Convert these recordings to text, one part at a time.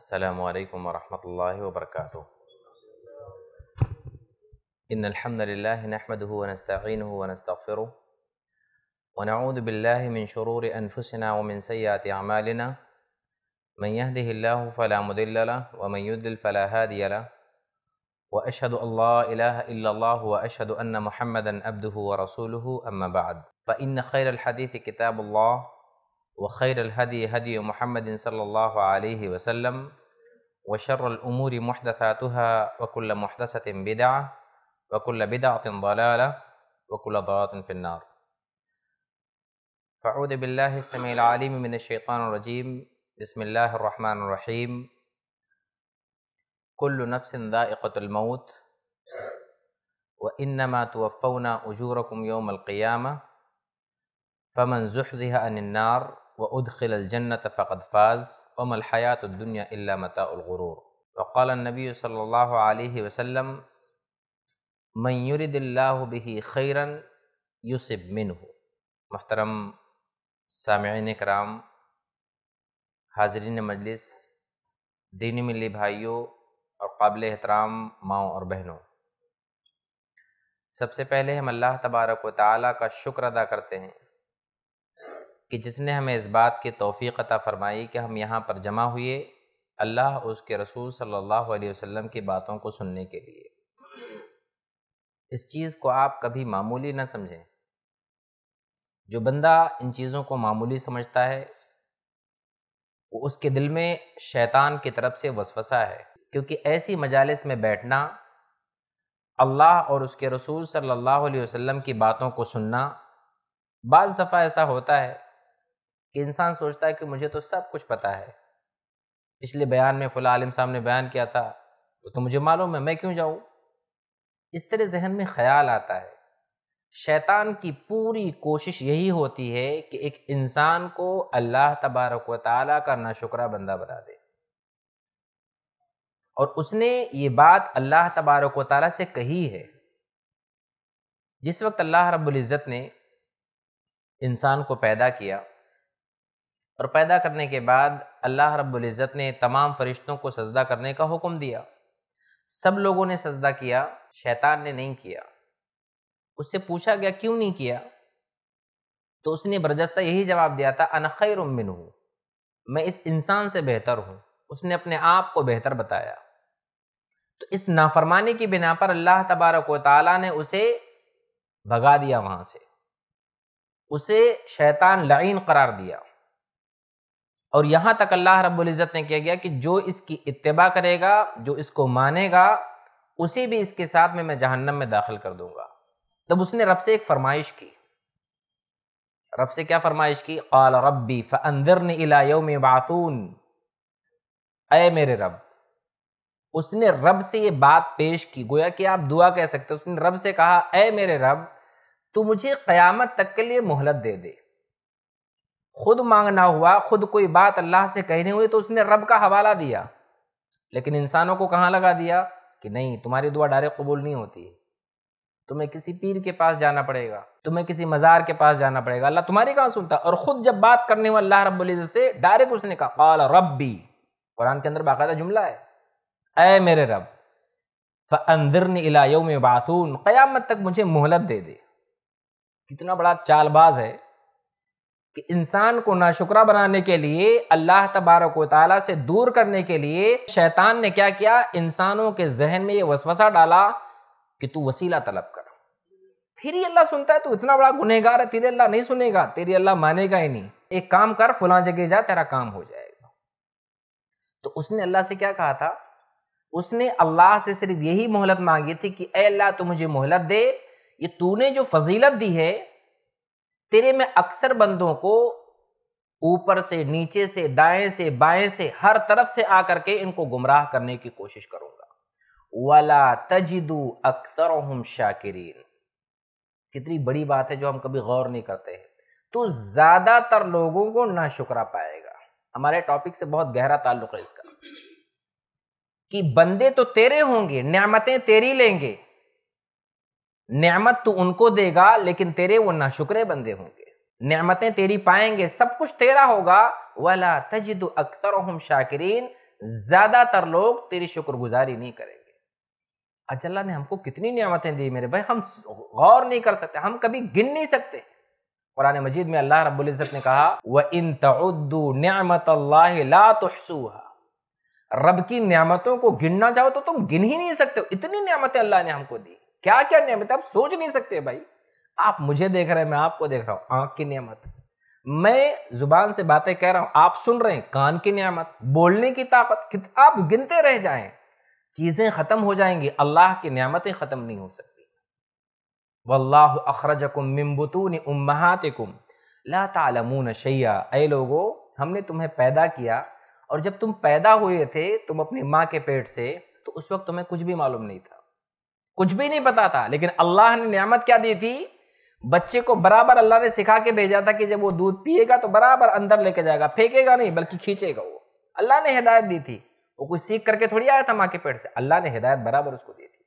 السلام عليكم ورحمة الله وبركاته إن الحمد لله نحمده ونستعينه ونستغفره ونعوذ بالله من شرور أنفسنا ومن سيئات أعمالنا من يهده الله فلا مضل له ومن يضلل فلا هادي له وأشهد أن لا إله إلا الله وأشهد أن محمدا عبده ورسوله أما بعد فإن خير الحديث كتاب الله وخير الهدي هدي محمد صلى الله عليه وسلم وشر الأمور محدثاتها وكل محدثة بدعة وكل بدعة ضلالة وكل ضلالة في النار فأعوذ بالله السميع العليم من الشيطان الرجيم بسم الله الرحمن الرحيم كل نفس ذائقة الموت وإنما توفون أجوركم يوم القيامة فمن زحزح عن النار व उदखिल जन्नत फ़कद फ़ाज़ वमल हयात दुनिया इल्ला मताग़रूर वक़ाल नबी सल्लल्लाहु अलैहि वसल्लम खैरन यूसब मिन हो मोहतरम सामीन कराम हाजरीन मजलिस दीनी मिली भाइयों और काबिल एहतराम माओ और बहनों सबसे पहले हम अल्लाह तबारक व ताली का शुक्र अदा करते हैं कि जिसने हमें इस बात की तोफ़ी अता फ़रमाई कि हम यहाँ पर जमा हुए अल्लाह उसके रसूल सल्लल्लाहु अलैहि वसल्लम की बातों को सुनने के लिए इस चीज़ को आप कभी मामूली ना समझें जो बंदा इन चीज़ों को मामूली समझता है वो उसके दिल में शैतान की तरफ से वसवसा है क्योंकि ऐसी मजालस में बैठना अल्लाह और उसके रसूल सल्लल्लाहु अलैहि वसल्लम की बातों को सुनना बाज़ दफ़ा ऐसा होता है कि इंसान सोचता है कि मुझे तो सब कुछ पता है पिछले बयान में फला आलिम साहब ने बयान किया था तो, तो मुझे मालूम है मैं क्यों जाऊँ इस तरह जहन में ख्याल आता है शैतान की पूरी कोशिश यही होती है कि एक इंसान को अल्लाह तबारक व का नाशुकर बंदा बना दे और उसने ये बात अल्लाह तबारक व से कही है जिस वक्त अल्लाह रब्बुल इज़्ज़त ने इंसान को पैदा किया और पैदा करने के बाद अल्लाह रब्ज़त ने तमाम फरिश्तों को सजदा करने का हुक्म दिया सब लोगों ने सजदा किया शैतान ने नहीं किया उससे पूछा गया क्यों नहीं किया तो उसने बरजस्ता यही जवाब दिया था अनखैर उम्मिन हूँ मैं इस इंसान से बेहतर हूँ उसने अपने आप को बेहतर बताया तो इस नाफरमानी की बिना पर अल्लाह तबारक ताली ने उसे भगा दिया वहाँ से उसे शैतान लईन करार दिया और यहाँ तक अल्लाह रबुल्जत ने किया गया कि जो इसकी इतबा करेगा जो इसको मानेगा उसी भी इसके साथ में मैं जहन्नम में दाखिल कर दूंगा तब उसने रब से एक फरमाइश की रब से क्या फरमाइश की काल रबी फ़ंदर इलायोम बासून अय मेरे रब उसने रब से ये बात पेश की गोया कि आप दुआ कह सकते हो उसने रब से कहा अय मेरे रब तू मुझे क़यामत तक के लिए मोहलत दे दे खुद मांगना हुआ खुद कोई बात अल्लाह से कहनी हुई तो उसने रब का हवाला दिया लेकिन इंसानों को कहाँ लगा दिया कि नहीं तुम्हारी दुआ डायरेक्ट कबूल नहीं होती तुम्हें किसी पीर के पास जाना पड़ेगा तुम्हें किसी मज़ार के पास जाना पड़ेगा अल्लाह तुम्हारी कहाँ सुनता और ख़ुद जब बात करने हुआ अल्लाह रब्ज़त से डायरेक्ट उसने कहा कौल भी कुरान के अंदर बाकायदा जुमला है अय मेरे रब अंदर इलायों में बाथून क़यामत तक मुझे मोहलत दे दे कितना बड़ा चालबाज है कि इंसान को शुक्रा बनाने के लिए अल्लाह तबारक ताली से दूर करने के लिए शैतान ने क्या किया इंसानों के जहन में ये वसवसा डाला कि तू वसीला तलब कर फिर ही अल्लाह सुनता है तू इतना बड़ा गुनहगार है तेरे अल्लाह नहीं सुनेगा तेरे अल्लाह मानेगा ही नहीं एक काम कर फुला जगह जा तेरा काम हो जाएगा तो उसने अल्लाह से क्या कहा था उसने अल्लाह से सिर्फ यही मोहलत मांगी थी कि अल्लाह तू मुझे मोहलत दे ये तूने जो फजीलत दी है तेरे में अक्सर बंदों को ऊपर से नीचे से दाएं से बाएं से हर तरफ से आकर के इनको गुमराह करने की कोशिश करूंगा वाला तजिदू अक्सर शाकिरीन कितनी बड़ी बात है जो हम कभी गौर नहीं करते हैं तो ज्यादातर लोगों को ना शुक्रा पाएगा हमारे टॉपिक से बहुत गहरा ताल्लुक है इसका कि बंदे तो तेरे होंगे न्यामतें तेरी लेंगे नेमत तो उनको देगा लेकिन तेरे वो ना शुक्रे बंदे होंगे नेमतें तेरी पाएंगे सब कुछ तेरा होगा वाला तजिद अख्तर शाकिरीन ज्यादातर लोग तेरी शुक्रगुजारी नहीं करेंगे अच्छा ने हमको कितनी नियामतें दी मेरे भाई हम गौर नहीं कर सकते हम कभी गिन नहीं सकते कुरान मजीद में अल्लाह रब्ज़त ने कहा वह इन तउद्दू नियामत ला रब की नियामतों को गिनना चाहो तो तुम गिन ही नहीं सकते इतनी नियामतें अल्लाह ने हमको दी क्या क्या नियमित आप सोच नहीं सकते भाई आप मुझे देख रहे हैं मैं आपको देख रहा हूं आंख की नियमत मैं जुबान से बातें कह रहा हूं आप सुन रहे हैं कान की नियामत बोलने की ताकत आप गिनते रह जाए चीज़ें ख़त्म हो जाएंगी अल्लाह की नियामतें ख़त्म नहीं हो सकती वल्लाह अखरजकुम मिम्बतून ला तालमून शैया ऐ लोगो हमने तुम्हें पैदा किया और जब तुम पैदा हुए थे तुम अपनी माँ के पेट से तो उस वक्त तुम्हें कुछ भी मालूम नहीं था कुछ भी नहीं पता था लेकिन अल्लाह ने नियामत क्या दी थी बच्चे को बराबर अल्लाह ने सिखा के भेजा था कि जब वो दूध पिएगा तो बराबर अंदर लेके जाएगा फेंकेगा नहीं बल्कि खींचेगा वो अल्लाह ने हिदायत दी थी वो कुछ सीख करके थोड़ी आया था माँ के पेट से अल्लाह ने हिदायत बराबर उसको दी थी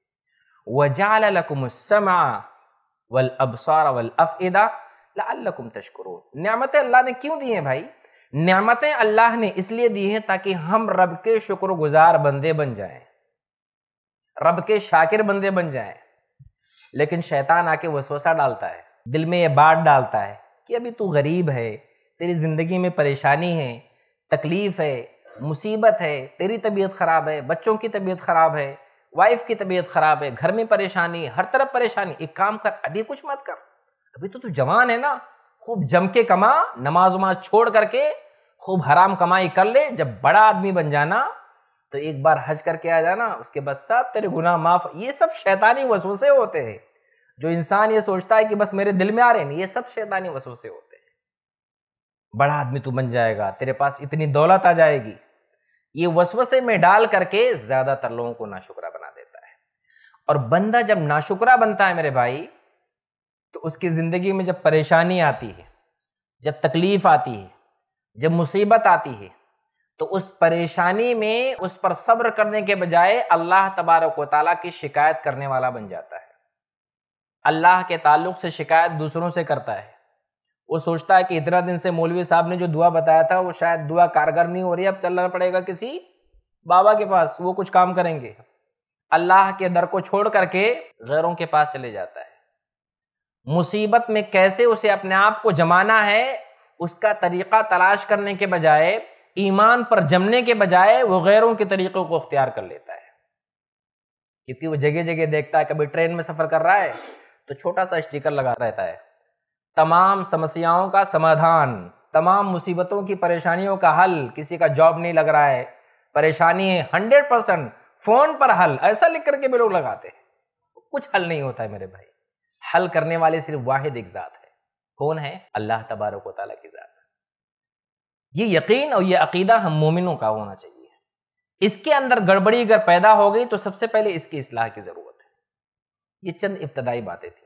नियामतें अल्लाह ने क्यों दी हैं भाई नियामतें अल्लाह ने इसलिए दी हैं ताकि हम रब के शुक्रगुजार बंदे बन जाएं रब के शाकिर बंदे बन जाएं लेकिन शैतान आके वसवसा डालता है दिल में ये बात डालता है कि अभी तू गरीब है तेरी ज़िंदगी में परेशानी है तकलीफ़ है मुसीबत है तेरी तबीयत ख़राब है बच्चों की तबीयत ख़राब है वाइफ की तबीयत ख़राब है घर में परेशानी हर तरफ परेशानी एक काम कर अभी कुछ मत कर अभी तो तू जवान है ना खूब जम के कमा नमाज उमाज छोड़ करके खूब हराम कमाई कर ले जब बड़ा आदमी बन जाना तो एक बार हज करके आ जाना उसके बाद सब तेरे गुनाह माफ ये सब शैतानी वसूसे होते हैं जो इंसान ये सोचता है कि बस मेरे दिल में आ रहे हैं ये सब शैतानी वसूसे होते हैं बड़ा आदमी तू बन जाएगा तेरे पास इतनी दौलत आ जाएगी ये वसवसे में डाल करके ज्यादातर लोगों को नाशुकरा बना देता है और बंदा जब नाशुकरा बनता है मेरे भाई तो उसकी जिंदगी में जब परेशानी आती है जब तकलीफ आती है जब मुसीबत आती है तो उस परेशानी में उस पर सब्र करने के बजाय अल्लाह तबारक ताली की शिकायत करने वाला बन जाता है अल्लाह के ताल्लुक से शिकायत दूसरों से करता है वो सोचता है कि इतना दिन से मौलवी साहब ने जो दुआ बताया था वो शायद दुआ कारगर नहीं हो रही अब चलना पड़ेगा किसी बाबा के पास वो कुछ काम करेंगे अल्लाह के दर को छोड़ करके गैरों के पास चले जाता है मुसीबत में कैसे उसे अपने आप को जमाना है उसका तरीका तलाश करने के बजाय ईमान पर जमने के बजाय वो गैरों के तरीक़ों को अख्तियार कर लेता है क्योंकि वो जगह जगह देखता है कभी ट्रेन में सफ़र कर रहा है तो छोटा सा स्टिकर लगा रहता है तमाम समस्याओं का समाधान तमाम मुसीबतों की परेशानियों का हल किसी का जॉब नहीं लग रहा है परेशानी है हंड्रेड परसेंट फ़ोन पर हल ऐसा लिख करके भी लोग लगाते हैं कुछ हल नहीं होता है मेरे भाई हल करने वाले सिर्फ वाहिद एक ज़ात है कौन है अल्लाह तबारक वाली की ये यकीन और ये अकीदा हम मोमिनों का होना चाहिए इसके अंदर गड़बड़ी अगर पैदा हो गई तो सबसे पहले इसकी असलाह की ज़रूरत है ये चंद इब्तदाई बातें थी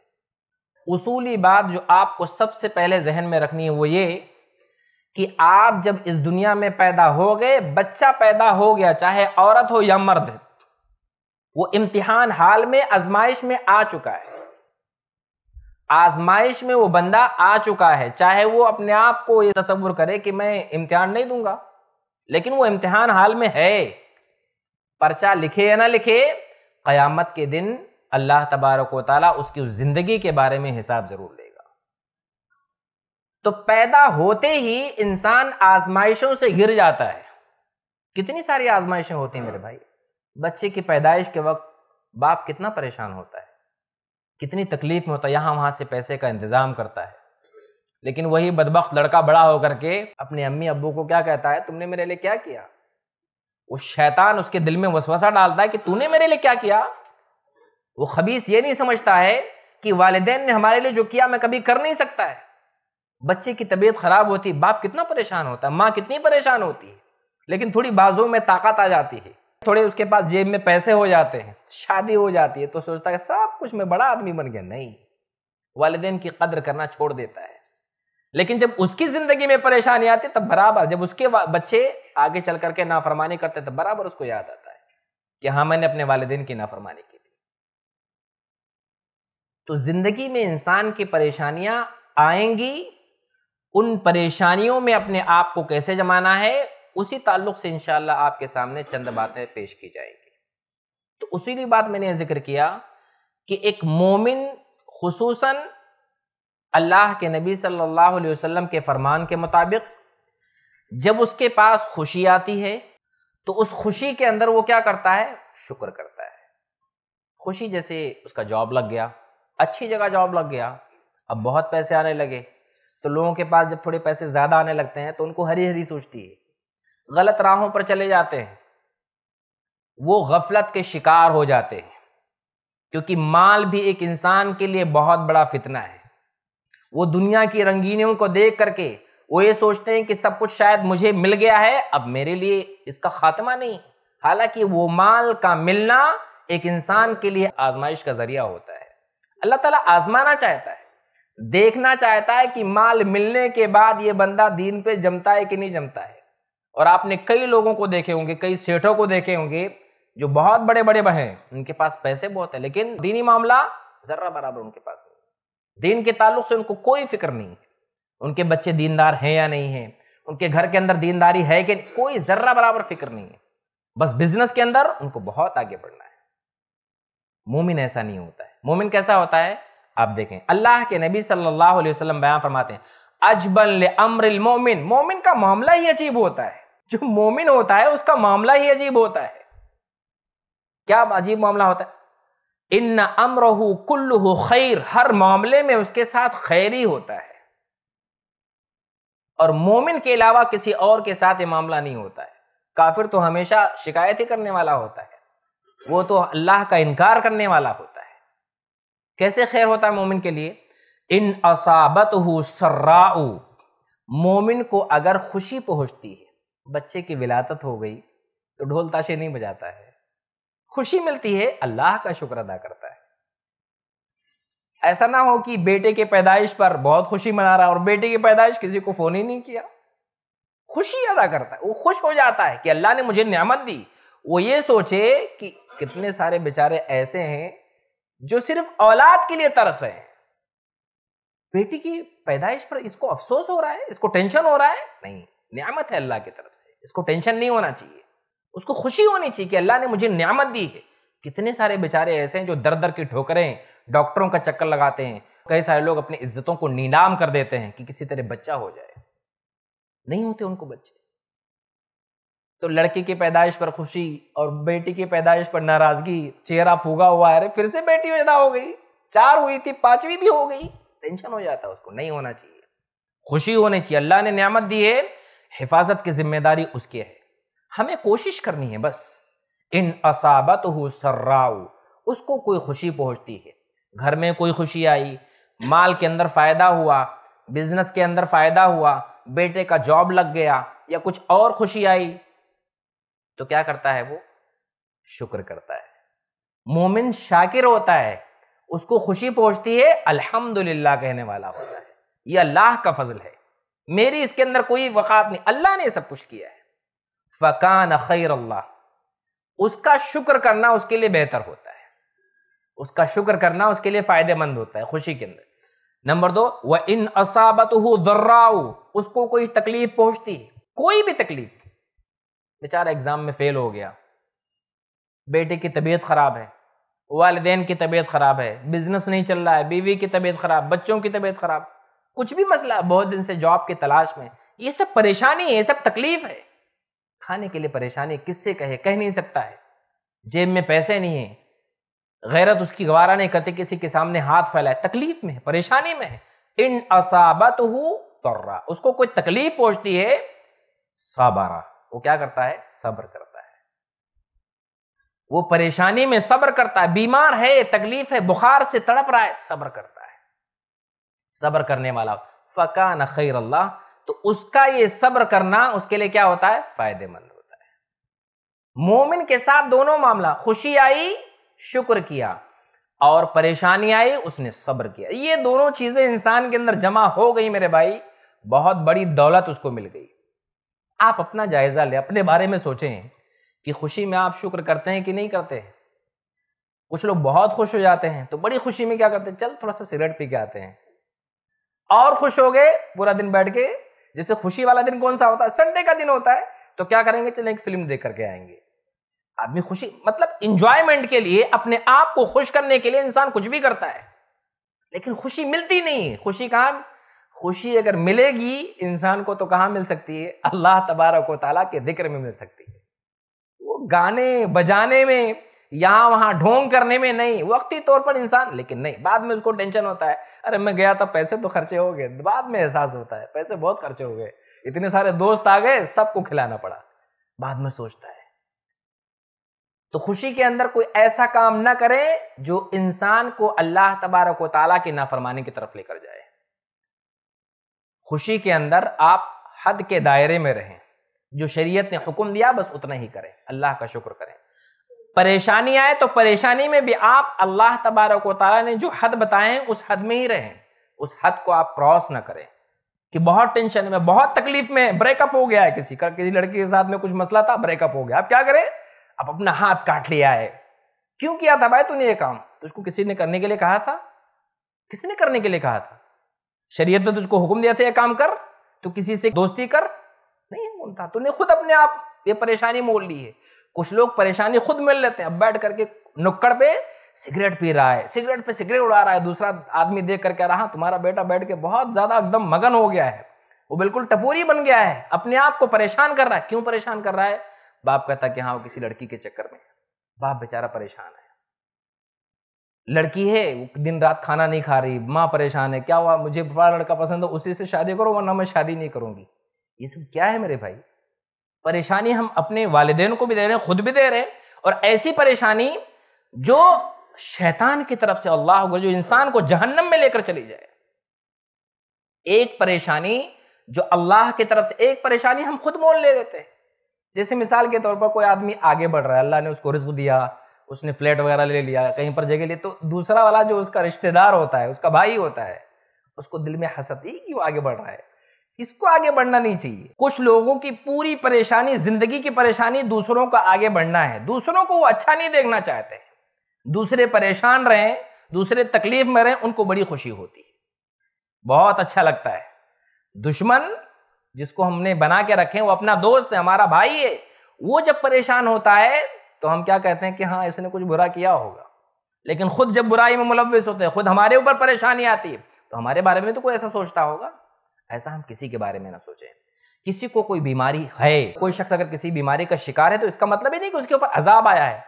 उसूली बात जो आपको सबसे पहले जहन में रखनी है वो ये कि आप जब इस दुनिया में पैदा हो गए बच्चा पैदा हो गया चाहे औरत हो या मर्द वो इम्तिहान हाल में आजमाइश में आ चुका है आजमाइश में वो बंदा आ चुका है चाहे वो अपने आप को ये तस्वुर करे कि मैं इम्तिहान नहीं दूंगा लेकिन वो इम्तिहान हाल में है पर्चा लिखे या ना लिखे क़यामत के दिन अल्लाह तबारक वाली उसकी उस ज़िंदगी के बारे में हिसाब ज़रूर लेगा तो पैदा होते ही इंसान आजमाइशों से घिर जाता है कितनी सारी आजमाइशें होती हैं मेरे भाई बच्चे की पैदाइश के वक्त बाप कितना परेशान होता है कितनी तकलीफ में होता है यहाँ वहाँ से पैसे का इंतज़ाम करता है लेकिन वही बदबक लड़का बड़ा होकर के अपने अम्मी अबू को क्या कहता है तुमने मेरे लिए क्या किया उस शैतान उसके दिल में वसवसा डालता है कि तूने मेरे लिए क्या किया वो खबीस ये नहीं समझता है कि वालदे ने हमारे लिए जो किया मैं कभी कर नहीं सकता है बच्चे की तबीयत खराब होती बाप कितना परेशान होता है माँ कितनी परेशान होती है लेकिन थोड़ी बाजू में ताकत आ जाती है थोड़े उसके पास जेब में पैसे हो जाते हैं शादी हो जाती है तो सोचता है सब कुछ मैं बड़ा आदमी बन गया नहीं वालदेन की कदर करना छोड़ देता है लेकिन जब उसकी जिंदगी में परेशानी आती तब बराबर जब उसके बच्चे आगे चल करके नाफरमानी करते तब बराबर उसको याद आता है कि हाँ मैंने अपने वालदेन की नाफरमानी की थी तो जिंदगी में इंसान की परेशानियां आएंगी उन परेशानियों में अपने आप को कैसे जमाना है उसी ताल्लुक से इंशाल्लाह आपके सामने चंद बातें पेश की जाएंगी तो उसी बात मैंने जिक्र किया कि एक मोमिन खसूस अल्लाह के नबी सल्लल्लाहु अलैहि वसल्लम के फरमान के मुताबिक जब उसके पास खुशी आती है तो उस खुशी के अंदर वो क्या करता है शुक्र करता है खुशी जैसे उसका जॉब लग गया अच्छी जगह जॉब लग गया अब बहुत पैसे आने लगे तो लोगों के पास जब थोड़े पैसे ज़्यादा आने लगते हैं तो उनको हरी हरी सोचती है गलत राहों पर चले जाते हैं वो गफलत के शिकार हो जाते हैं क्योंकि माल भी एक इंसान के लिए बहुत बड़ा फितना है वो दुनिया की रंगीनियों को देख करके वो ये सोचते हैं कि सब कुछ शायद मुझे मिल गया है अब मेरे लिए इसका खात्मा नहीं हालांकि वो माल का मिलना एक इंसान के लिए आजमाइश का जरिया होता है अल्लाह ताला आजमाना चाहता है देखना चाहता है कि माल मिलने के बाद ये बंदा दीन पे जमता है कि नहीं जमता है और आपने कई लोगों को देखे होंगे कई सेठों को देखे होंगे जो बहुत बड़े बड़े हैं उनके पास पैसे बहुत है लेकिन दीनी मामला ज़र्रा बराबर उनके पास नहीं दीन के ताल्लुक से उनको कोई फिक्र नहीं उनके बच्चे दीनदार हैं या नहीं है उनके घर के अंदर दीनदारी है कि कोई ज़र्रा बराबर फिक्र नहीं है बस बिजनेस के अंदर उनको बहुत आगे बढ़ना है मोमिन ऐसा नहीं होता है मोमिन कैसा होता है आप देखें अल्लाह के नबी सल्लल्लाहु अलैहि वसल्लम बयान फरमाते हैं अजबल अमरिल मोमिन मोमिन का मामला ही अजीब होता है जो मोमिन होता है उसका मामला ही अजीब होता है क्या अजीब मामला होता है इन अमरहू कुल्लू खैर हर मामले में उसके साथ खैर ही होता है और मोमिन के अलावा किसी और के साथ ये मामला नहीं होता है काफिर तो हमेशा शिकायत ही करने वाला होता है वो तो अल्लाह का इनकार करने वाला होता है कैसे खैर होता है मोमिन के लिए इन असाबत सर्राऊ मोमिन को अगर खुशी पहुंचती है बच्चे की विलादत हो गई तो ढोल ताशे नहीं बजाता है खुशी मिलती है अल्लाह का शुक्र अदा करता है ऐसा ना हो कि बेटे के पैदाइश पर बहुत खुशी मना रहा और बेटे की पैदाइश किसी को फोन ही नहीं किया खुशी अदा करता है वो खुश हो जाता है कि अल्लाह ने मुझे नियामत दी वो ये सोचे कि कितने सारे बेचारे ऐसे हैं जो सिर्फ औलाद के लिए तरस रहे हैं बेटी की पैदाइश पर इसको अफसोस हो रहा है इसको टेंशन हो रहा है नहीं न्यामत है अल्लाह की तरफ से इसको टेंशन नहीं होना चाहिए उसको खुशी होनी चाहिए कि अल्लाह ने मुझे न्यामत दी है कितने सारे बेचारे ऐसे हैं जो दर दर की ठोकरें डॉक्टरों का चक्कर लगाते हैं कई सारे लोग अपनी इज्जतों को नीलाम कर देते हैं कि किसी तरह बच्चा हो जाए नहीं होते उनको बच्चे तो लड़के की पैदाइश पर खुशी और बेटी की पैदाइश पर नाराजगी चेहरा फूगा हुआ है फिर से बेटी पैदा हो गई चार हुई थी पांचवी भी हो गई टेंशन हो जाता है उसको नहीं होना चाहिए खुशी होनी चाहिए अल्लाह ने नियामत दी है हिफाजत की जिम्मेदारी उसकी है हमें कोशिश करनी है बस इन असाबत हो सर्राउ उसको कोई खुशी पहुंचती है घर में कोई खुशी आई माल के अंदर फ़ायदा हुआ बिजनेस के अंदर फ़ायदा हुआ बेटे का जॉब लग गया या कुछ और खुशी आई तो क्या करता है वो शुक्र करता है मोमिन शाकिर होता है उसको खुशी पहुंचती है अल्हम्दुलिल्लाह कहने वाला होता है यह अल्लाह का फजल है मेरी इसके अंदर कोई वक़ात नहीं अल्लाह ने सब कुछ किया है फ़कान खैर अल्लाह उसका शुक्र करना उसके लिए बेहतर होता है उसका शुक्र करना उसके लिए फ़ायदेमंद होता है खुशी के अंदर नंबर दो व इन असाबत दर्राऊ उसको कोई तकलीफ पहुंचती कोई भी तकलीफ बेचारा एग्ज़ाम में फ़ेल हो गया बेटे की तबीयत ख़राब है वालदेन की तबीयत ख़राब है बिज़नेस नहीं चल रहा है बीवी की तबीयत ख़राब बच्चों की तबीयत ख़राब कुछ भी मसला बहुत दिन से जॉब की तलाश में ये सब परेशानी है ये सब तकलीफ है खाने के लिए परेशानी किससे कहे कह नहीं सकता है जेब में पैसे नहीं है गैरत उसकी गवारा नहीं करते किसी के सामने हाथ फैलाए तकलीफ में परेशानी में है इन असाबत तर्रा उसको कोई तकलीफ पहुंचती है साबारा वो क्या करता है सब्र करता है वो परेशानी में सब्र करता है बीमार है तकलीफ है बुखार से तड़प रहा है सब्र करता है सब्र करने वाला फ़का खैर अल्लाह तो उसका ये सब्र करना उसके लिए क्या होता है फायदेमंद होता है मोमिन के साथ दोनों मामला खुशी आई शुक्र किया और परेशानी आई उसने सब्र किया ये दोनों चीजें इंसान के अंदर जमा हो गई मेरे भाई बहुत बड़ी दौलत उसको मिल गई आप अपना जायजा लें अपने बारे में सोचें कि खुशी में आप शुक्र करते हैं कि नहीं करते हैं कुछ लोग बहुत खुश हो जाते हैं तो बड़ी खुशी में क्या करते हैं चल थोड़ा सा सिगरेट पी के आते हैं और खुश हो गए पूरा दिन बैठ के जैसे खुशी वाला दिन कौन सा होता है संडे का दिन होता है तो क्या करेंगे चलें एक फिल्म देख करके आएंगे आदमी खुशी मतलब इंजॉयमेंट के लिए अपने आप को खुश करने के लिए इंसान कुछ भी करता है लेकिन खुशी मिलती नहीं है खुशी कहां खुशी अगर मिलेगी इंसान को तो कहां मिल सकती है अल्लाह तबारक ताला के जिक्र में मिल सकती है वो गाने बजाने में यहाँ वहाँ ढोंग करने में नहीं वक्ती तौर पर इंसान लेकिन नहीं बाद में उसको टेंशन होता है अरे मैं गया था पैसे तो खर्चे हो गए बाद में एहसास होता है पैसे बहुत खर्चे हो गए इतने सारे दोस्त आ गए सबको खिलाना पड़ा बाद में सोचता है तो खुशी के अंदर कोई ऐसा काम ना करे जो इंसान को अल्लाह तबारक ताला की नाफरमानी की तरफ लेकर जाए खुशी के अंदर आप हद के दायरे में रहें जो शरीयत ने हुक्म दिया बस उतना ही करें अल्लाह का शुक्र करें परेशानी आए तो परेशानी में भी आप अल्लाह तबारक वाली ने जो हद बताए हैं उस हद में ही रहें उस हद को आप क्रॉस ना करें कि बहुत टेंशन में बहुत तकलीफ में ब्रेकअप हो गया है किसी का किसी लड़की के साथ में कुछ मसला था ब्रेकअप हो गया आप क्या करें आप अपना हाथ काट लिया है क्यों किया था भाई तूने ये काम तुझको किसी ने करने के लिए कहा था किसने करने के लिए कहा था शरीयत ने तुझको हुक्म दिया था ये काम कर तू किसी से दोस्ती कर नहीं बोलता तूने खुद अपने आप ये परेशानी मोल ली है कुछ लोग परेशानी खुद मिल लेते हैं अब बैठ करके नुक्कड़ पे सिगरेट पी रहा है सिगरेट पे सिगरेट उड़ा रहा है दूसरा आदमी देख कर कह रहा हाँ, तुम्हारा बेटा बैठ के बहुत ज्यादा एकदम मगन हो गया है वो बिल्कुल टपोरी बन गया है अपने आप को परेशान कर रहा है क्यों परेशान कर रहा है बाप कहता कि हाँ वो किसी लड़की के चक्कर में बाप बेचारा परेशान है लड़की है वो दिन रात खाना नहीं खा रही माँ परेशान है क्या हुआ मुझे बड़ा लड़का पसंद है उसी से शादी करो वरना मैं शादी नहीं करूंगी ये सब क्या है मेरे भाई परेशानी हम अपने वालदेन को भी दे रहे हैं खुद भी दे रहे हैं और ऐसी परेशानी जो शैतान की तरफ से अल्लाह को जो इंसान को जहन्नम में लेकर चली जाए एक परेशानी जो अल्लाह की तरफ से एक परेशानी हम खुद मोल ले देते हैं जैसे मिसाल के तौर पर कोई आदमी आगे बढ़ रहा है अल्लाह ने उसको रिस्क दिया उसने फ्लैट वगैरह ले लिया कहीं पर जगह ली तो दूसरा वाला जो उसका रिश्तेदार होता है उसका भाई होता है उसको दिल में हसत ही क्यों आगे बढ़ रहा है इसको आगे बढ़ना नहीं चाहिए कुछ लोगों की पूरी परेशानी जिंदगी की परेशानी दूसरों का आगे बढ़ना है दूसरों को वो अच्छा नहीं देखना चाहते हैं दूसरे परेशान रहें दूसरे तकलीफ में रहें उनको बड़ी खुशी होती है बहुत अच्छा लगता है दुश्मन जिसको हमने बना के रखे वो अपना दोस्त है हमारा भाई है वो जब परेशान होता है तो हम क्या कहते हैं कि हाँ इसने कुछ बुरा किया होगा लेकिन खुद जब बुराई में मुलविस होते हैं खुद हमारे ऊपर परेशानी आती है तो हमारे बारे में तो कोई ऐसा सोचता होगा ऐसा हम किसी के बारे में ना सोचें किसी को कोई बीमारी है कोई शख्स अगर किसी बीमारी का शिकार है तो इसका मतलब ही नहीं कि उसके ऊपर अजाब आया है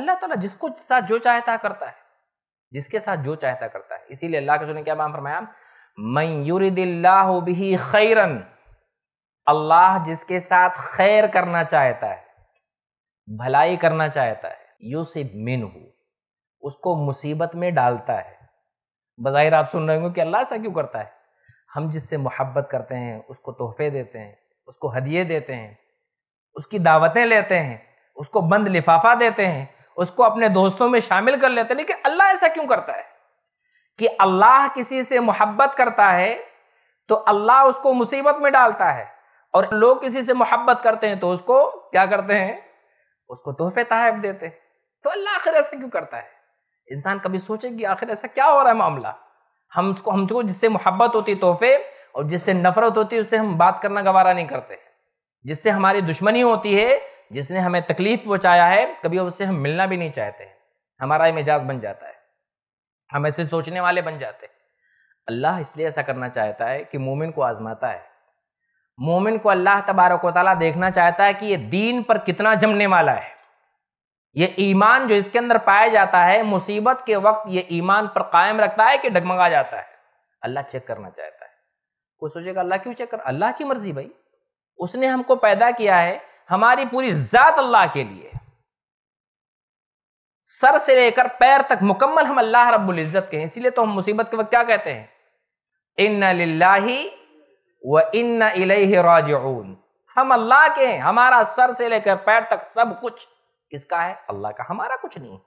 अल्लाह ताला जिसको साथ जो चाहता करता है जिसके साथ जो चाहता करता है इसीलिए अल्लाह के सुने क्या नाम फरमाया मयूरदिल्लाही खैरन अल्लाह जिसके साथ खैर करना चाहता है भलाई करना चाहता है यूसिब मिन उसको मुसीबत में डालता है बाहिर आप सुन रहे होंगे कि अल्लाह ऐसा क्यों करता है हम जिससे मोहब्बत करते हैं उसको तोहफे देते हैं उसको हदिये देते हैं उसकी दावतें लेते हैं उसको बंद लिफाफा देते हैं उसको अपने दोस्तों में शामिल कर लेते हैं लेकिन अल्लाह ऐसा क्यों करता है कि अल्लाह किसी से मोहब्बत करता है तो अल्लाह उसको मुसीबत में डालता है और लोग किसी से मोहब्बत करते हैं तो उसको क्या करते हैं उसको तोहफे तहफ देते हैं तो अल्लाह आखिर ऐसा क्यों करता है इंसान कभी सोचे कि आखिर ऐसा क्या हो रहा है मामला हमको हमको जिससे मोहब्बत होती है तोहफे और जिससे नफरत होती है उससे हम बात करना गवारा नहीं करते जिससे हमारी दुश्मनी होती है जिसने हमें तकलीफ पहुँचाया है कभी उससे हम मिलना भी नहीं चाहते हमारा मिजाज बन जाता है हम ऐसे सोचने वाले बन जाते हैं अल्लाह इसलिए ऐसा करना चाहता है कि मोमिन को आजमाता है मोमिन को अल्लाह तबारक वाली देखना चाहता है कि ये दीन पर कितना जमने वाला है ये ईमान जो इसके अंदर पाया जाता है मुसीबत के वक्त ये ईमान पर कायम रखता है कि डगमगा जाता है अल्लाह चेक करना चाहता है कोई सोचेगा अल्लाह क्यों चेक कर अल्लाह की मर्जी भाई उसने हमको पैदा किया है हमारी पूरी जात अल्लाह के लिए सर से लेकर पैर तक मुकम्मल हम अल्लाह रब्बुल इज़्ज़त के हैं इसीलिए तो हम मुसीबत के वक्त क्या कहते हैं इन्ना व इन्ना इलैहि राजिऊन हम अल्लाह के हैं हमारा सर से लेकर पैर तक सब कुछ किसका है अल्लाह का हमारा कुछ नहीं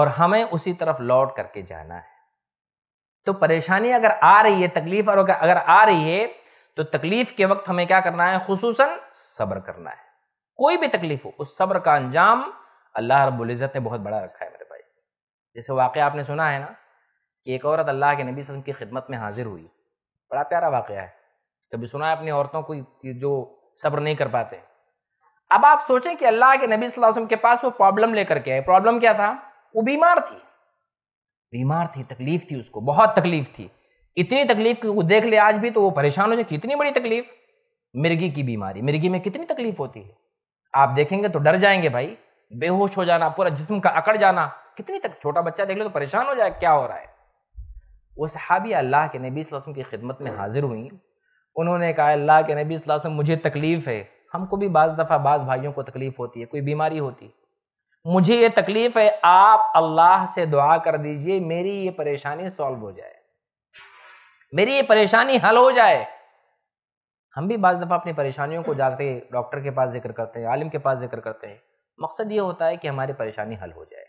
और हमें उसी तरफ लौट करके जाना है तो परेशानी अगर आ रही है तकलीफ और अगर आ रही है तो तकलीफ के वक्त हमें क्या करना है खसूस सब्र करना है कोई भी तकलीफ हो उस सब्र का अंजाम अल्लाह रबुल्ज़त ने बहुत बड़ा रखा है मेरे भाई जैसे वाक़ आपने सुना है ना कि एक औरत अल्लाह के नबी वसम की खिदमत में हाजिर हुई बड़ा प्यारा वाक़ है कभी सुना है अपनी औरतों को जो सब्र नहीं कर पाते अब आप सोचें कि अल्लाह के नबी सल्लल्लाहु अलैहि वसल्लम के पास वो प्रॉब्लम लेकर के आए प्रॉब्लम क्या था वो बीमार थी बीमार थी तकलीफ थी उसको बहुत तकलीफ थी इतनी तकलीफ को देख ले आज भी तो वो परेशान हो जाए कितनी बड़ी तकलीफ मिर्गी की बीमारी मिर्गी में कितनी तकलीफ होती है आप देखेंगे तो डर जाएंगे भाई बेहोश हो जाना पूरा जिस्म का अकड़ जाना कितनी तक छोटा बच्चा देख ले तो परेशान हो जाए क्या हो रहा है वो सहाबी अल्लाह के नबी वसल्लम की खिदमत में हाजिर हुई उन्होंने कहा अल्लाह के नबी वसल्लम मुझे तकलीफ़ है हमको भी बाज दफ़ा बाज भाइयों को तकलीफ होती है कोई बीमारी होती है मुझे ये तकलीफ है आप अल्लाह से दुआ कर दीजिए मेरी ये परेशानी सॉल्व हो जाए मेरी ये परेशानी हल हो जाए हम भी बाज दफ़ा अपनी परेशानियों को जाकर डॉक्टर के पास जिक्र करते हैं आलिम के पास जिक्र करते हैं मकसद ये होता है कि हमारी परेशानी हल हो जाए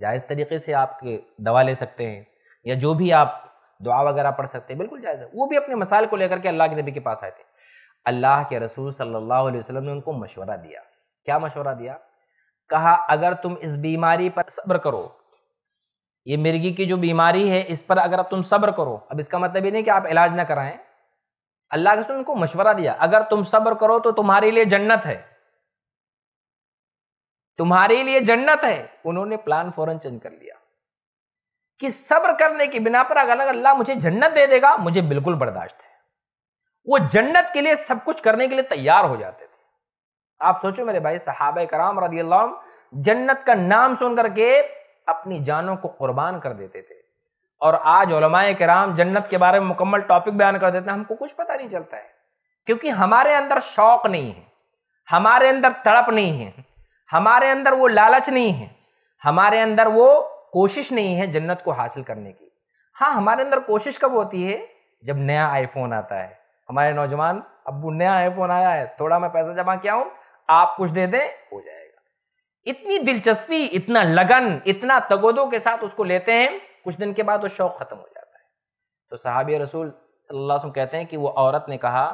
जायज़ तरीके से आपके दवा ले सकते हैं या जो भी आप दुआ वगैरह पढ़ सकते हैं बिल्कुल जायज़ है वो भी अपने मसाल को लेकर के अल्लाह के नबी के पास आए थे अल्लाह के रसूल सल्लल्लाहु अलैहि वसल्लम ने उनको मशवरा दिया क्या मशवरा दिया कहा अगर तुम इस बीमारी पर सब्र करो ये मिर्गी की जो बीमारी है इस पर अगर तुम सब्र करो अब इसका मतलब ये नहीं कि आप इलाज ना कराएं अल्लाह के रसूल उनको मशवरा दिया अगर तुम सब्र करो तो तुम्हारे लिए जन्नत है तुम्हारे लिए जन्नत है उन्होंने प्लान फौरन चेंज कर लिया कि सब्र करने की बिना पर अगर अल्लाह मुझे जन्नत दे देगा मुझे बिल्कुल बर्दाश्त है वो जन्नत के लिए सब कुछ करने के लिए तैयार हो जाते थे आप सोचो मेरे भाई सहाब कराम रदी जन्नत का नाम सुन करके अपनी जानों को कुर्बान कर देते थे और आज कराम जन्नत के बारे में मुकम्मल टॉपिक बयान कर देते हैं हमको कुछ पता नहीं चलता है क्योंकि हमारे अंदर शौक नहीं है हमारे अंदर तड़प नहीं है हमारे अंदर वो लालच नहीं है हमारे अंदर वो कोशिश नहीं है जन्नत को हासिल करने की हाँ हमारे अंदर कोशिश कब होती है जब नया आईफोन आता है हमारे नौजवान अब नया आईफोन आया है थोड़ा मैं पैसा जमा किया हूं आप कुछ दे दें हो जाएगा इतनी दिलचस्पी इतना लगन इतना तगोदो के साथ उसको लेते हैं कुछ दिन के बाद वो शौक खत्म हो जाता है तो सहाबी रसूल सल्लल्लाहु अलैहि वसल्लम कहते हैं कि वो औरत ने कहा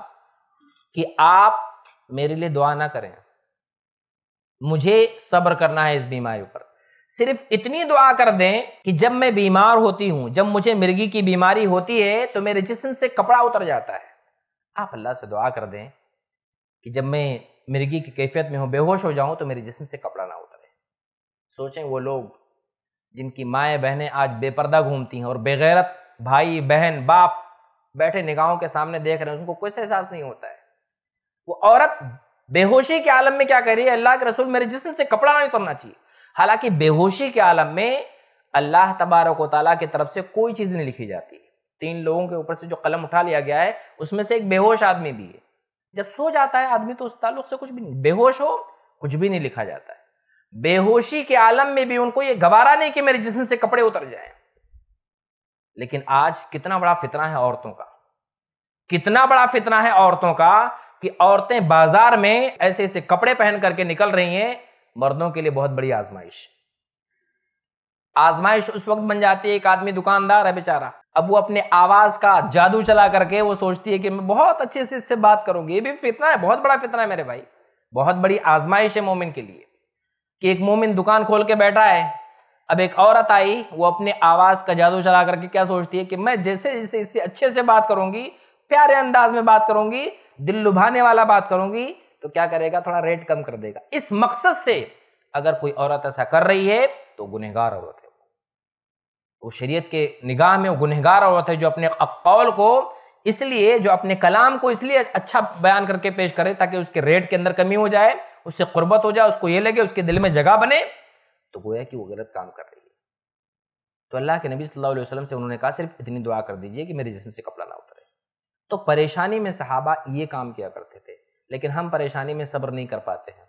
कि आप मेरे लिए दुआ ना करें मुझे सब्र करना है इस बीमारी पर सिर्फ इतनी दुआ कर दें कि जब मैं बीमार होती हूं जब मुझे मिर्गी की बीमारी होती है तो मेरे जिस्म से कपड़ा उतर जाता है आप अल्लाह से दुआ कर दें कि जब मैं मिर्गी की कैफियत में हूँ बेहोश हो जाऊँ तो मेरे जिसम से कपड़ा ना उतरे सोचें वो लोग जिनकी माएँ बहनें आज बेपर्दा घूमती हैं और बेगैरत भाई बहन बाप बैठे निगाहों के सामने देख रहे हैं उनको कोई एहसास नहीं होता है वो औरत बेहोशी के आलम में क्या कर रही है अल्लाह के रसूल मेरे जिसम से कपड़ा नहीं उतरना चाहिए हालांकि बेहोशी के आलम में अल्लाह तबारक वाली की तरफ से कोई चीज़ नहीं लिखी जाती तीन लोगों के ऊपर से जो कलम उठा लिया गया है उसमें से एक बेहोश आदमी भी है जब सो जाता है आदमी तो उस ताल्लुक से कुछ भी नहीं बेहोश हो कुछ भी नहीं लिखा जाता है बेहोशी के आलम में भी उनको ये गवारा नहीं कि मेरे जिसम से कपड़े उतर जाए लेकिन आज कितना बड़ा फितना है औरतों का कितना बड़ा फितना है औरतों का कि औरतें बाजार में ऐसे ऐसे कपड़े पहन करके निकल रही हैं मर्दों के लिए बहुत बड़ी आजमाइश आजमाइश उस वक्त बन जाती है एक आदमी दुकानदार है बेचारा अब वो अपने आवाज का जादू चला करके वो सोचती है कि मैं बहुत अच्छे से इससे बात करूंगी ये भी फितना है बहुत बड़ा फितना है मेरे भाई बहुत बड़ी आजमाइश है मोमिन के लिए कि एक मोमिन दुकान खोल के बैठा है अब एक औरत आई वो अपने आवाज का जादू चला करके क्या सोचती है कि मैं जैसे जैसे इससे अच्छे से बात करूंगी प्यारे अंदाज में बात करूंगी दिल लुभाने वाला बात करूंगी तो क्या करेगा थोड़ा रेट कम कर देगा इस मकसद से अगर कोई औरत ऐसा कर रही है तो गुनहगार औरत वो शरीयत के निगाह में गुनहगार औरत है जो अपने कौल को इसलिए जो अपने कलाम को इसलिए अच्छा बयान करके पेश करे ताकि उसके रेट के अंदर कमी हो जाए उससे कुर्बत हो जाए उसको ये लगे उसके दिल में जगह बने तो गोया कि वो गलत काम कर रही है तो अल्लाह के नबी सल्लल्लाहु अलैहि वसल्लम से उन्होंने कहा सिर्फ इतनी दुआ कर दीजिए कि मेरे जिसम से कपड़ा ना उतरे तो परेशानी में सहाबा ये काम किया करते थे लेकिन हम परेशानी में सब्र नहीं कर पाते हैं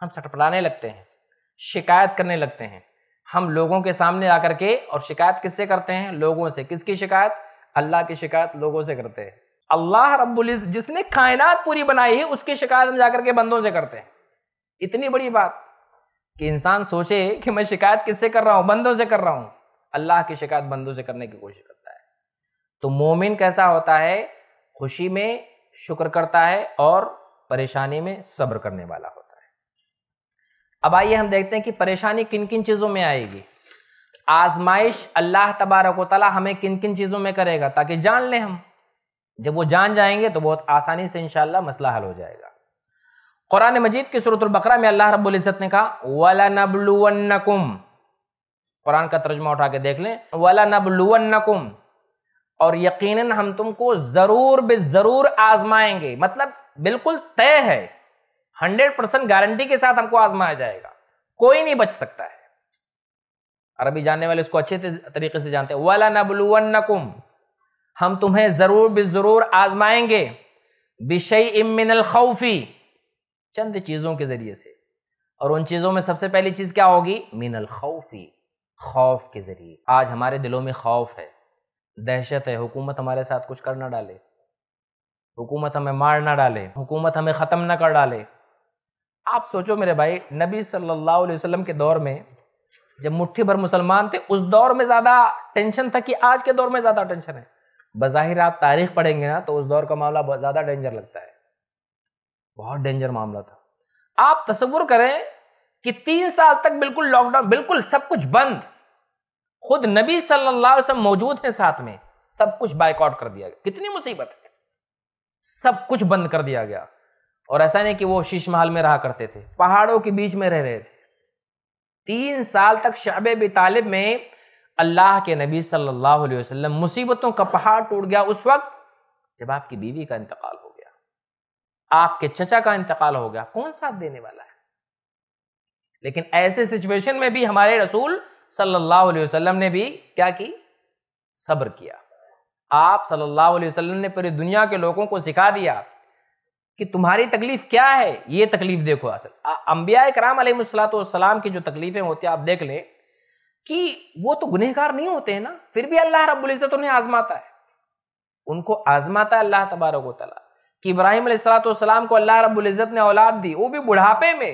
हम सटपटाने लगते हैं शिकायत करने लगते हैं हम लोगों के सामने आकर के और शिकायत किससे करते हैं लोगों से किसकी शिकायत अल्लाह की शिकायत लोगों से करते हैं अल्लाह रब्बुल जिसने कायनात पूरी बनाई है उसकी शिकायत हम जाकर के बंदों से करते हैं इतनी बड़ी बात कि इंसान सोचे कि मैं शिकायत किससे कर रहा हूँ बंदों से कर रहा हूँ अल्लाह की शिकायत बंदों से करने की कोशिश करता है तो मोमिन कैसा होता है खुशी में शुक्र करता है और परेशानी में सब्र करने वाला अब आइए हम देखते हैं कि परेशानी किन किन चीज़ों में आएगी आजमाइश अल्लाह तबारक वाली हमें किन किन चीज़ों में करेगा ताकि जान लें हम जब वो जान जाएंगे तो बहुत आसानी से इन मसला हल हो जाएगा कुरान मजीद की सूरतुल्बकरा में अल्लाह रबुल्जत ने कहा वला नबलुवन्नकुम कुरान का तर्जमा उठा के देख लें वला नबलुवन्नकुम और यकीनन हम तुमको ज़रूर बे ज़रूर आजमाएंगे मतलब बिल्कुल तय है हंड्रेड परसेंट गारंटी के साथ हमको आजमाया जाएगा कोई नहीं बच सकता है अरबी जानने वाले उसको अच्छे तरीके से जानते हैं वाला नकुम हम तुम्हें जरूर बे जरूर आजमाएंगे बिशई इमिनल खौफी चंद चीज़ों के ज़रिए से और उन चीज़ों में सबसे पहली चीज़ क्या होगी मिनल खौफी खौफ के ज़रिए आज हमारे दिलों में खौफ है दहशत है हुकूमत हमारे साथ कुछ कर ना डाले हुकूमत हमें मार ना डाले हुकूमत हमें ख़त्म ना कर डाले आप सोचो मेरे भाई नबी सल्लल्लाहु अलैहि वसल्लम के दौर में जब मुट्ठी भर मुसलमान थे उस दौर में ज़्यादा टेंशन था कि आज के दौर में ज़्यादा टेंशन है बज़ाहिर आप तारीख पढ़ेंगे ना तो उस दौर का मामला बहुत ज़्यादा डेंजर लगता है बहुत डेंजर मामला था आप तस्वुर करें कि तीन साल तक बिल्कुल लॉकडाउन बिल्कुल सब कुछ बंद खुद नबी सल्लल्लाहु अलैहि वसल्लम मौजूद हैं साथ में सब कुछ बाइकआउट कर दिया गया कितनी मुसीबत है सब कुछ बंद कर दिया गया और ऐसा नहीं कि वो शीश महल में रहा करते थे पहाड़ों के बीच में रह रहे थे तीन साल तक शब बितालिब में अल्लाह के नबी सल्लल्लाहु अलैहि वसल्लम मुसीबतों का पहाड़ टूट गया उस वक्त जब आपकी बीवी का इंतकाल हो गया आपके चचा का इंतकाल हो गया कौन साथ देने वाला है लेकिन ऐसे सिचुएशन में भी हमारे रसूल सल्लल्लाहु अलैहि वसल्लम ने भी क्या की सब्र किया आप सल्लल्लाहु अलैहि वसल्लम ने पूरी दुनिया के लोगों को सिखा दिया कि तुम्हारी तकलीफ क्या है ये तकलीफ देखो असल अंबिया कराम सलाम की जो तकलीफें होती है आप देख लें कि वो तो गुनहगार नहीं होते हैं ना फिर भी अल्लाह रब्ज़त उन्हें आजमाता है उनको आजमाता है अल्लाह तबारक तला कि इब्राहिम सलाम को अल्लाह रब्ज़त ने औलाद दी वो भी बुढ़ापे में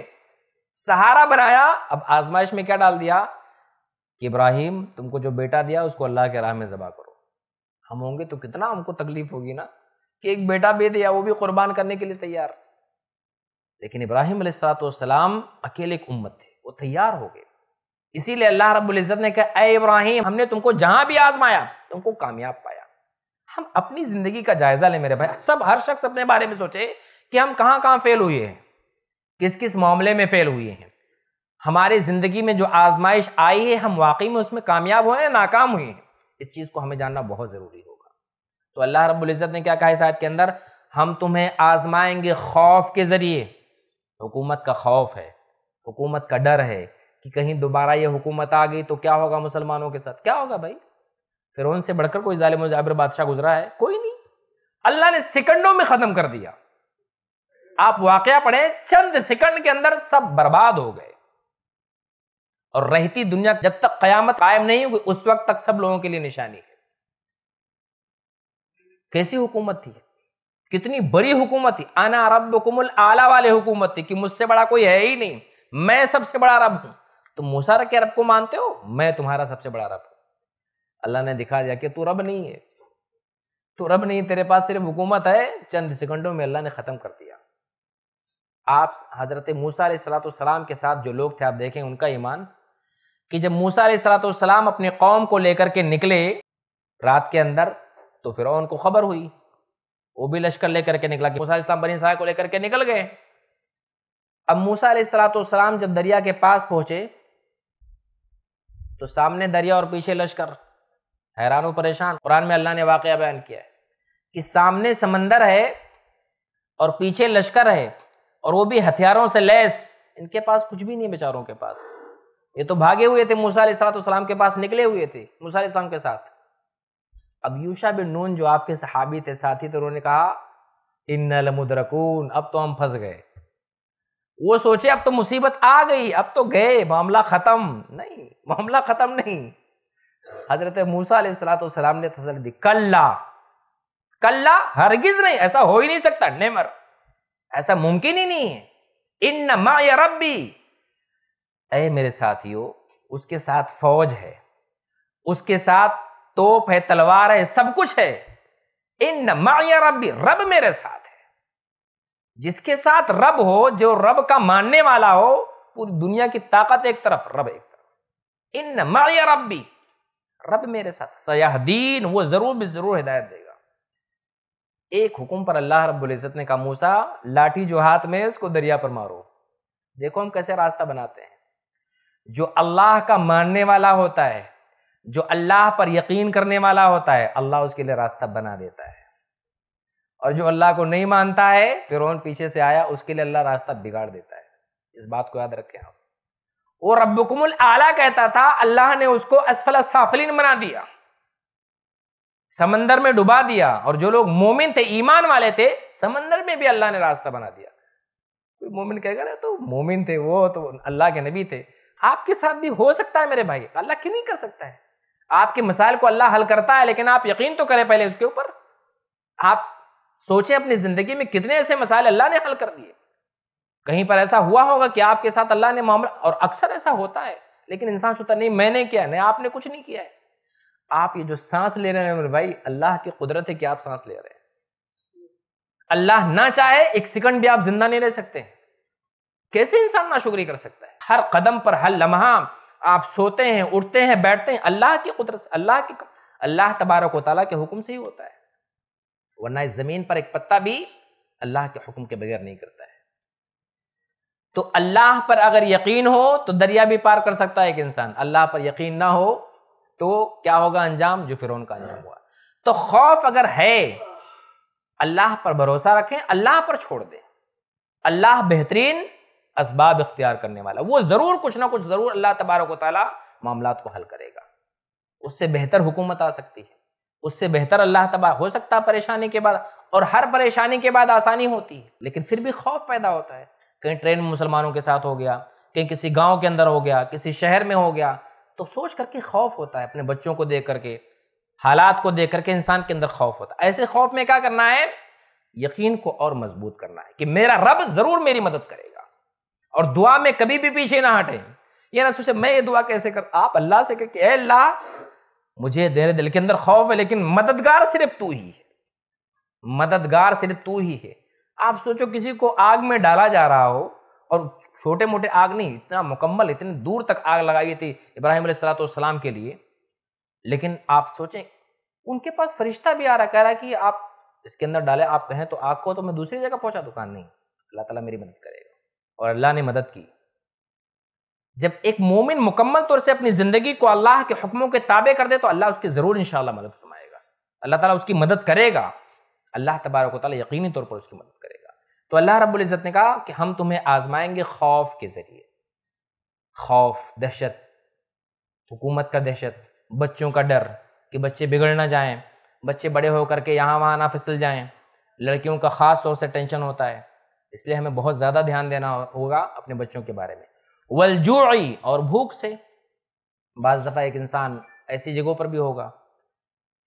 सहारा बनाया अब आजमाइश में क्या डाल दिया कि इब्राहिम तुमको जो बेटा दिया उसको अल्लाह के राह में जबा करो हम होंगे तो कितना हमको तकलीफ होगी ना कि एक बेटा भी दिया वो भी कुर्बान करने के लिए तैयार लेकिन इब्राहिम सलाम अकेले एक उम्मत थे वो तैयार हो गए इसीलिए अल्लाह रब्ज़त ने कहा अः इब्राहिम हमने तुमको जहां भी आजमाया तुमको कामयाब पाया हम अपनी जिंदगी का जायजा लें मेरे भाई सब हर शख्स अपने बारे में सोचे कि हम कहाँ कहाँ फेल हुए हैं किस किस मामले में फेल हुए हैं हमारे ज़िंदगी में जो आजमाइश आई है हम वाकई में उसमें कामयाब हुए हैं नाकाम हुए हैं इस चीज़ को हमें जानना बहुत ज़रूरी हो तो अल्लाह रब्ज़त ने क्या कहा इस आयत के अंदर हम तुम्हें आजमाएंगे खौफ के ज़रिए हुकूमत का खौफ है हुकूमत का डर है कि कहीं दोबारा ये हुकूमत आ गई तो क्या होगा मुसलमानों के साथ क्या होगा भाई फिर उनसे बढ़कर कोई ज़ालिम जाबिर बादशाह गुजरा है कोई नहीं अल्लाह ने सेकंडों में ख़त्म कर दिया आप वाक़ पढ़े चंद सेकंड के अंदर सब बर्बाद हो गए और रहती दुनिया जब तक कयामत कायम नहीं होगी उस वक्त तक सब लोगों के लिए निशानी है कैसी हुकूमत थी कितनी बड़ी हुकूमत थी आना रब कुमुल आला वाले हुकूमत थी कि मुझसे बड़ा कोई है ही नहीं मैं सबसे बड़ा रब हूं तुम मूसा के रब को मानते हो मैं तुम्हारा सबसे बड़ा रब हूं अल्लाह ने दिखा दिया कि तू रब नहीं है तू रब नहीं तेरे पास सिर्फ हुकूमत है चंद सेकंडों में अल्लाह ने खत्म कर दिया आप हजरत मूसा सलाम के साथ जो लोग थे आप देखें उनका ईमान कि जब मूसा सलाम अपने कौम को लेकर के निकले रात के अंदर तो फिर उनको खबर हुई वो भी लश्कर लेकर के निकला कि मूसा इस्लाम बनी साहब को लेकर के निकल गए अब मूसा सलाम जब दरिया के पास पहुंचे तो सामने दरिया और पीछे लश्कर हैरान परेशान कुरान में अल्लाह ने वाक़ बयान किया है कि सामने समंदर है और पीछे लश्कर है और वो भी हथियारों से लैस इनके पास कुछ भी नहीं बेचारों के पास ये तो भागे हुए थे मूसा सलाम के पास निकले हुए थे मूसा के साथ अब यूशा बिन नून जो आपके सहाबी थे साथी थे उन्होंने कहा इन लमुदरकून अब तो हम फंस गए वो सोचे अब तो मुसीबत आ गई अब तो गए मामला ख़त्म नहीं मामला ख़त्म नहीं हज़रत मूसा सलाम ने तसल दी कल्ला कल्ला हरगिज नहीं ऐसा हो ही नहीं सकता नेमर ऐसा मुमकिन ही नहीं है इन न मा या रबी ए मेरे साथियों उसके साथ फौज है उसके साथ तोप है तलवार है सब कुछ है इन माया रब रब मेरे साथ है जिसके साथ रब हो जो रब का मानने वाला हो पूरी दुनिया की ताकत एक तरफ रब एक तरफ इन माया रबी रब मेरे साथ सयाहदीन वो जरूर भी जरूर हिदायत देगा एक हुक्म पर अल्लाह इज़्ज़त ने कहा मूसा लाठी जो हाथ में उसको दरिया पर मारो देखो हम कैसे रास्ता बनाते हैं जो अल्लाह का मानने वाला होता है जो अल्लाह पर यकीन करने वाला होता है अल्लाह उसके लिए रास्ता बना देता है और जो अल्लाह को नहीं मानता है फिर पीछे से आया उसके लिए अल्लाह रास्ता बिगाड़ देता है इस बात को याद रखें आप वो रब्बुकुमुल आला कहता था अल्लाह ने उसको असफल साफलिन बना दिया समंदर में डुबा दिया और जो लोग मोमिन थे ईमान वाले थे समंदर में भी अल्लाह ने रास्ता बना दिया कोई मोमिन कहेगा ना तो मोमिन थे वो तो अल्लाह के नबी थे आपके साथ भी हो सकता है मेरे भाई अल्लाह क्यों नहीं कर सकता है आपके मसाइल को अल्लाह हल करता है लेकिन आप यकीन तो करें पहले उसके ऊपर आप सोचें अपनी ज़िंदगी में कितने ऐसे मसाइल अल्लाह ने हल कर दिए कहीं पर ऐसा हुआ होगा कि आपके साथ अल्लाह ने मामला और अक्सर ऐसा होता है लेकिन इंसान सोचता नहीं मैंने किया नहीं आपने कुछ नहीं किया है आप ये जो सांस ले रहे हैं भाई अल्लाह की कुदरत है कि आप सांस ले रहे हैं अल्लाह ना चाहे एक सेकंड भी आप जिंदा नहीं रह सकते कैसे इंसान ना शुक्रिया कर सकता है हर कदम पर हर लम्हा आप सोते हैं उठते हैं बैठते हैं अल्लाह की कुदरत से अल्लाह के अल्लाह तबारक वाली के हुक्म से ही होता है वरना इस ज़मीन पर एक पत्ता भी अल्लाह के हुक्म के बगैर नहीं करता है तो अल्लाह पर अगर यकीन हो तो दरिया भी पार कर सकता है एक इंसान अल्लाह पर यकीन ना हो तो क्या होगा अंजाम जो फिर का अंजाम हुआ तो खौफ अगर है अल्लाह पर भरोसा रखें अल्लाह पर छोड़ दें अल्लाह बेहतरीन इसबाब इख्तियार करने वाला वो ज़रूर कुछ ना कुछ ज़रूर अल्लाह तबारक वाली मामला को हल करेगा उससे बेहतर हुकूमत आ सकती है उससे बेहतर अल्लाह तबा हो सकता है परेशानी के बाद और हर परेशानी के बाद आसानी होती है लेकिन फिर भी खौफ पैदा होता है कहीं ट्रेन में मुसलमानों के साथ हो गया कहीं किसी गांव के अंदर हो गया किसी शहर में हो गया तो सोच करके खौफ होता है अपने बच्चों को देख करके हालात को देख करके इंसान के अंदर खौफ होता है ऐसे खौफ में क्या करना है यकीन को और मजबूत करना है कि मेरा रब ज़रूर मेरी मदद करेगा और दुआ में कभी भी पीछे ना हटे ये ना सोचे मैं ये दुआ कैसे कर आप अल्लाह से कह अल्लाह मुझे तेरे दिल के अंदर खौफ है लेकिन मददगार सिर्फ तू ही है मददगार सिर्फ तू ही है आप सोचो किसी को आग में डाला जा रहा हो और छोटे मोटे आग नहीं इतना मुकम्मल इतनी दूर तक आग लगाई थी इब्राहिम सलाम के लिए लेकिन आप सोचें उनके पास फरिश्ता भी आ रहा कह रहा कि आप इसके अंदर डाले आप कहें तो आग को तो मैं दूसरी जगह पहुंचा दुकान नहीं अल्लाह ताला मेरी मदद करे और अल्लाह ने मदद की जब एक मोमिन मुकम्मल तौर से अपनी ज़िंदगी को अल्लाह के हुक्मों के ताबे कर दे तो अल्लाह उसकी ज़रूर इन मदद फरमाएगा अल्लाह ताला उसकी मदद करेगा अल्लाह तबारक ताली यकीनी तौर पर उसकी मदद करेगा तो अल्लाह रब्ज़त ने कहा कि हम तुम्हें आजमाएंगे खौफ के ज़रिए खौफ दहशत हुकूमत का दहशत बच्चों का डर कि बच्चे बिगड़ ना जाए बच्चे बड़े होकर के यहाँ वहाँ ना फिसल जाए लड़कियों का ख़ास तौर से टेंशन होता है इसलिए हमें बहुत ज़्यादा ध्यान देना होगा अपने बच्चों के बारे में वलजूई और भूख से बाज दफ़ा एक इंसान ऐसी जगहों पर भी होगा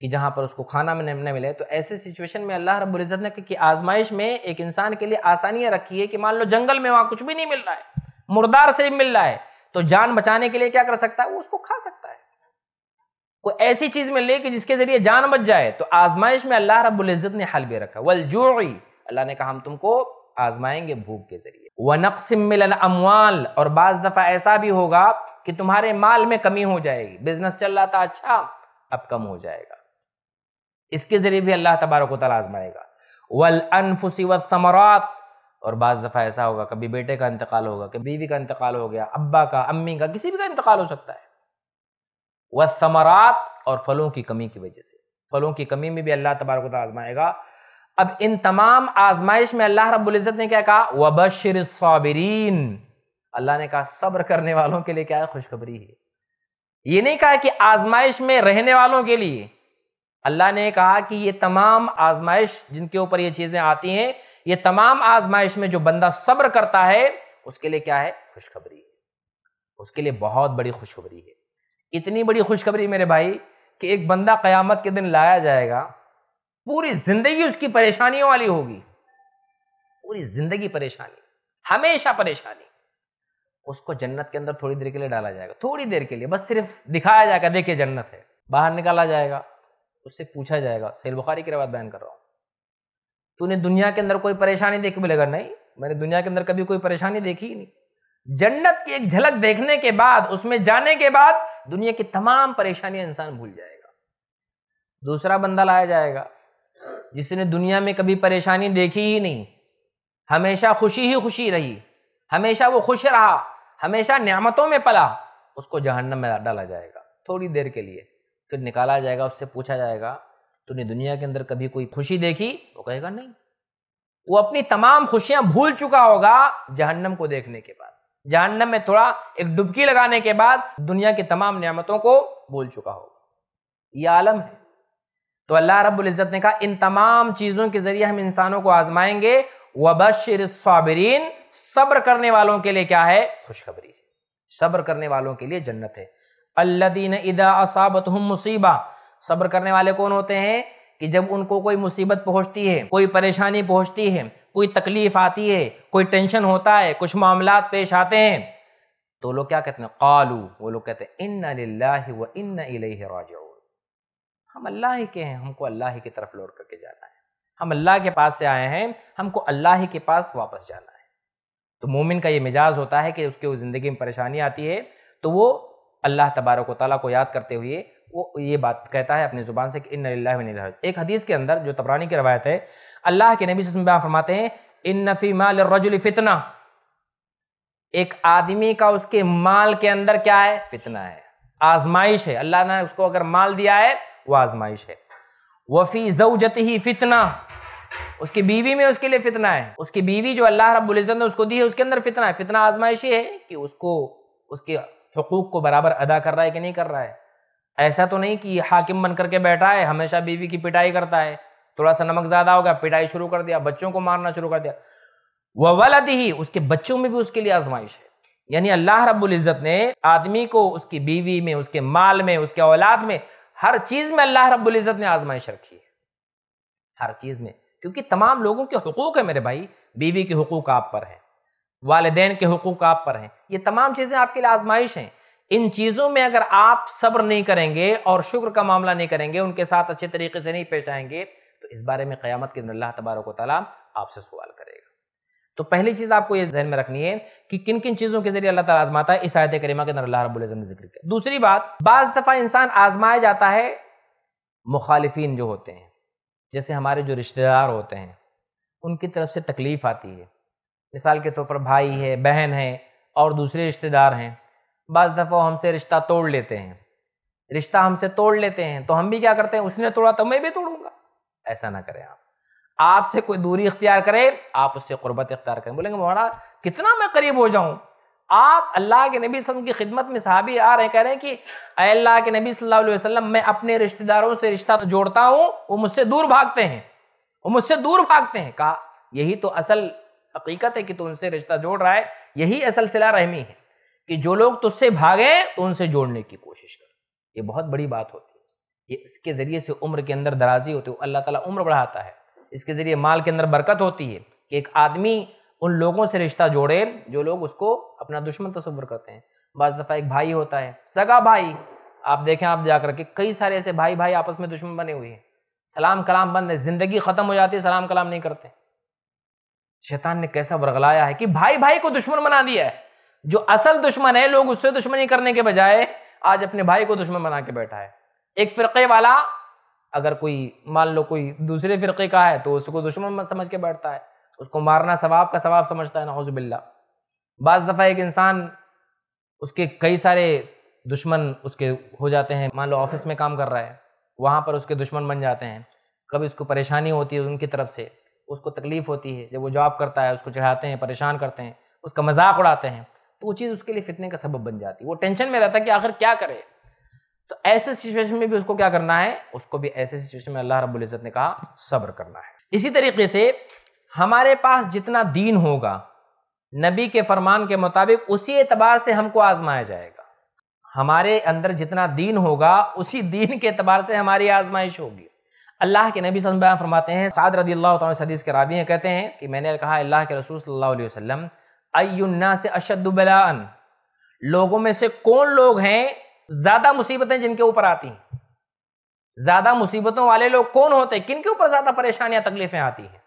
कि जहां पर उसको खाना में न मिले तो ऐसे सिचुएशन में अल्लाह रब्ज़त ने कि आजमाइश में एक इंसान के लिए आसानियां रखी है कि मान लो जंगल में वहां कुछ भी नहीं मिल रहा है मुर्दार से मिल रहा है तो जान बचाने के लिए क्या कर सकता है वो उसको खा सकता है कोई ऐसी चीज़ मिल रही कि जिसके ज़रिए जान बच जाए तो आजमाइश में अल्लाह रबुल्जत ने हल भी रखा वलजूई अल्लाह ने कहा हम तुमको आजमाएंगे भूख के जरिए वनकसिमिल अमवाल और बाज दफ़ा ऐसा भी होगा कि तुम्हारे माल में कमी हो जाएगी बिजनेस चल रहा था अच्छा अब कम हो जाएगा इसके जरिए भी अल्लाह तबारक वाली आजमाएगा वल अनफुसी वमरात और बाज़ दफ़ा ऐसा होगा कभी बेटे का इंतकाल होगा कभी बीवी का इंतकाल हो गया अब्बा का अम्मी का किसी भी का इंतकाल हो सकता है वह समरात और फलों की कमी की वजह से फलों की कमी में भी अल्लाह तबारक आजमाएगा अब इन तमाम आजमाइश में अल्लाह रबुल्जत ने क्या कहा वबशर सबरीन अल्लाह ने कहा सब्र करने वालों के लिए क्या है खुशखबरी है ये नहीं कहा कि आजमाइश में रहने वालों के लिए अल्लाह ने कहा कि ये तमाम आजमाइश जिनके ऊपर ये चीज़ें आती हैं ये तमाम आजमाइश में जो बंदा सब्र करता है उसके लिए क्या है खुशखबरी है उसके लिए बहुत बड़ी खुशखबरी है इतनी बड़ी खुशखबरी मेरे भाई कि एक बंदा क़यामत के दिन लाया जाएगा पूरी जिंदगी उसकी परेशानियों वाली होगी पूरी जिंदगी परेशानी हमेशा परेशानी उसको जन्नत के अंदर थोड़ी देर के लिए डाला जाएगा थोड़ी देर के लिए बस सिर्फ दिखाया जाएगा देखिए जन्नत है बाहर निकाला जाएगा उससे पूछा जाएगा सैल बुखारी की रवायत बयान कर रहा हूं तूने दुनिया के अंदर कोई परेशानी देखी बोलेगा नहीं मैंने दुनिया के अंदर कभी कोई परेशानी देखी ही नहीं जन्नत की एक झलक देखने के बाद उसमें जाने के बाद दुनिया की तमाम परेशानियां इंसान भूल जाएगा दूसरा बंदा लाया जाएगा जिसने दुनिया में कभी परेशानी देखी ही नहीं हमेशा खुशी ही खुशी रही हमेशा वो खुश रहा हमेशा नियामतों में पला उसको जहन्नम में डाला जाएगा थोड़ी देर के लिए फिर निकाला जाएगा उससे पूछा जाएगा तूने दुनिया के अंदर कभी कोई खुशी देखी वो कहेगा नहीं वो अपनी तमाम खुशियां भूल चुका होगा जहन्नम को देखने के बाद जहन्नम में थोड़ा एक डुबकी लगाने के बाद दुनिया की तमाम नियामतों को भूल चुका होगा ये आलम है तो अल्लाह रब्ज़त ने कहा इन तमाम चीज़ों के ज़रिए हम इंसानों को आजमाएंगे वबशर साबरीन सब्र करने वालों के लिए क्या है खुशखबरी सब्र करने वालों के लिए जन्नत है अल्लादीन इदा असाबत मुसीबा सब्र करने वाले कौन होते हैं कि जब उनको कोई मुसीबत पहुंचती है कोई परेशानी पहुंचती है कोई तकलीफ आती है कोई टेंशन होता है कुछ मामला पेश आते हैं तो लोग क्या कहते हैं कालू वो लोग कहते हैं इन व इन राज हम अल्लाह ही के हैं हमको अल्लाह ही की तरफ लौट करके जाना है हम अल्लाह के पास से आए हैं हमको अल्लाह ही के पास वापस जाना है तो मोमिन का ये मिजाज होता है कि उसके ज़िंदगी में परेशानी आती है तो वो अल्लाह तबारक ताली को याद करते हुए वो ये बात कहता है अपनी ज़ुबान से कि इन लाला एक हदीस के अंदर जो तबरानी की रवायत है अल्लाह के नबी से फरमाते हैं इन नफ़ी माल रजुल फितना एक आदमी का उसके माल के अंदर क्या है फितना है आजमाइश है अल्लाह ने उसको अगर माल दिया है वो आजमाइश है वफ़ी जऊजत ही फितना उसकी बीवी में उसके लिए फितना है उसकी बीवी जो अल्लाह इज्जत ने उसको दी है उसके अंदर फितना है फितना आजमाइशी है कि उसको उसके हकूक़ को बराबर अदा कर रहा है कि नहीं कर रहा है ऐसा तो नहीं कि हाकिम बन करके बैठा है हमेशा बीवी की पिटाई करता है थोड़ा सा नमक ज़्यादा होगा पिटाई शुरू कर दिया बच्चों को मारना शुरू कर दिया वह वलद ही उसके बच्चों में भी उसके लिए आजमाइश है यानी अल्लाह इज्जत ने आदमी को उसकी बीवी में उसके माल में उसके औलाद में हर चीज में अल्लाह रब्बुल इज़्ज़त ने आजमाइश रखी है हर चीज में क्योंकि तमाम लोगों के हकूक है मेरे भाई बीवी के हकूक आप पर हैं वालदेन के हकूक आप पर हैं ये तमाम चीज़ें आपके लिए आजमाइश हैं इन चीज़ों में अगर आप सब्र नहीं करेंगे और शुक्र का मामला नहीं करेंगे उनके साथ अच्छे तरीके से नहीं पेश आएंगे तो इस बारे में क़्यामत के दिन अल्लाह तबारक वाली आपसे सवाल तो पहली चीज आपको ये जहन में रखनी है कि किन किन चीजों के जरिए अल्लाह ताला आजमाता है इस आयत करीमा के अंदर अल्लाह रब्बुल ने जिक्र किया दूसरी बात बाज दफा इंसान आजमाया जाता है मुखालिफिन जो होते हैं जैसे हमारे जो रिश्तेदार होते हैं उनकी तरफ से तकलीफ आती है मिसाल के तौर पर भाई है बहन है और दूसरे रिश्तेदार हैं बाज दफ़ा हमसे रिश्ता तोड़ लेते हैं रिश्ता हमसे तोड़ लेते हैं तो हम भी क्या करते हैं उसने तोड़ा तो मैं भी तोड़ूंगा ऐसा ना करें आप आपसे कोई दूरी इख्तियार करे आप उससे कुर्बत इख्तियार करें बोलेंगे मौलाना कितना मैं करीब हो जाऊं आप अल्लाह के नबी वसल्लम की खिदमत में साहबी आ रहे कह रहे हैं कि अल्लाह के नबी सल्लल्लाहु अलैहि वसल्लम मैं अपने रिश्तेदारों से रिश्ता तो जोड़ता हूँ वो मुझसे दूर भागते हैं वो मुझसे दूर भागते हैं कहा यही तो असल हकीकत है कि तू उनसे रिश्ता जोड़ रहा है यही असल सिला रहमी है कि जो लोग तुझसे भागे तो उनसे जोड़ने की कोशिश कर ये बहुत बड़ी बात होती है ये इसके ज़रिए से उम्र के अंदर दराजी होती है अल्लाह ताला उम्र बढ़ाता है इसके ज़रिए माल के अंदर बरकत होती है कि एक आदमी उन लोगों से रिश्ता जोड़े जो लोग उसको अपना दुश्मन तस्वर करते हैं बज दफ़ा एक भाई होता है सगा भाई आप देखें आप जाकर के कई सारे ऐसे भाई भाई आपस में दुश्मन बने हुए हैं सलाम कलाम बंद है ज़िंदगी ख़त्म हो जाती है सलाम कलाम नहीं करते शैतान ने कैसा वरगलाया है कि भाई भाई को दुश्मन बना दिया है जो असल दुश्मन है लोग उससे दुश्मनी करने के बजाय आज अपने भाई को दुश्मन बना के बैठा है एक फ़िरके वाला अगर कोई मान लो कोई दूसरे फ़िरक़े का है तो उसको दुश्मन समझ के बैठता है उसको मारना सवाब का सवाब समझता है बिल्ला बज़ दफ़ा एक इंसान उसके कई सारे दुश्मन उसके हो जाते हैं मान लो ऑफिस में काम कर रहा है वहाँ पर उसके दुश्मन बन जाते हैं कभी उसको परेशानी होती है उनकी तरफ से उसको तकलीफ़ होती है जब वो जॉब करता है उसको चढ़ाते हैं परेशान करते हैं उसका मजाक उड़ाते हैं तो वो चीज़ उसके लिए फितने का सबब बन जाती है वो टेंशन में रहता है कि आखिर क्या करे तो ऐसे सिचुएशन में भी उसको क्या करना है उसको भी ऐसे सिचुएशन में अल्लाह रब्बुल इज़्ज़त ने कहा सब्र करना है इसी तरीके से हमारे पास जितना दीन होगा नबी के फरमान के मुताबिक उसी एतबार से हमको आजमाया जाएगा हमारे अंदर जितना दीन होगा उसी दीन के एतबार से हमारी आजमाइश होगी अल्लाह के नबी बयान फरमाते हैं साद रदी अल्लाह हदीस के रावी हैं कहते हैं कि मैंने कहा अल्लाह के रसूल सल्लल्लाहु अलैहि वसल्लम अयुन्ना से अशदुबलान लोगों में से कौन लोग हैं ज्यादा मुसीबतें जिनके ऊपर आती हैं ज्यादा मुसीबतों वाले लोग कौन होते किन के ऊपर ज्यादा परेशानियां तकलीफें आती हैं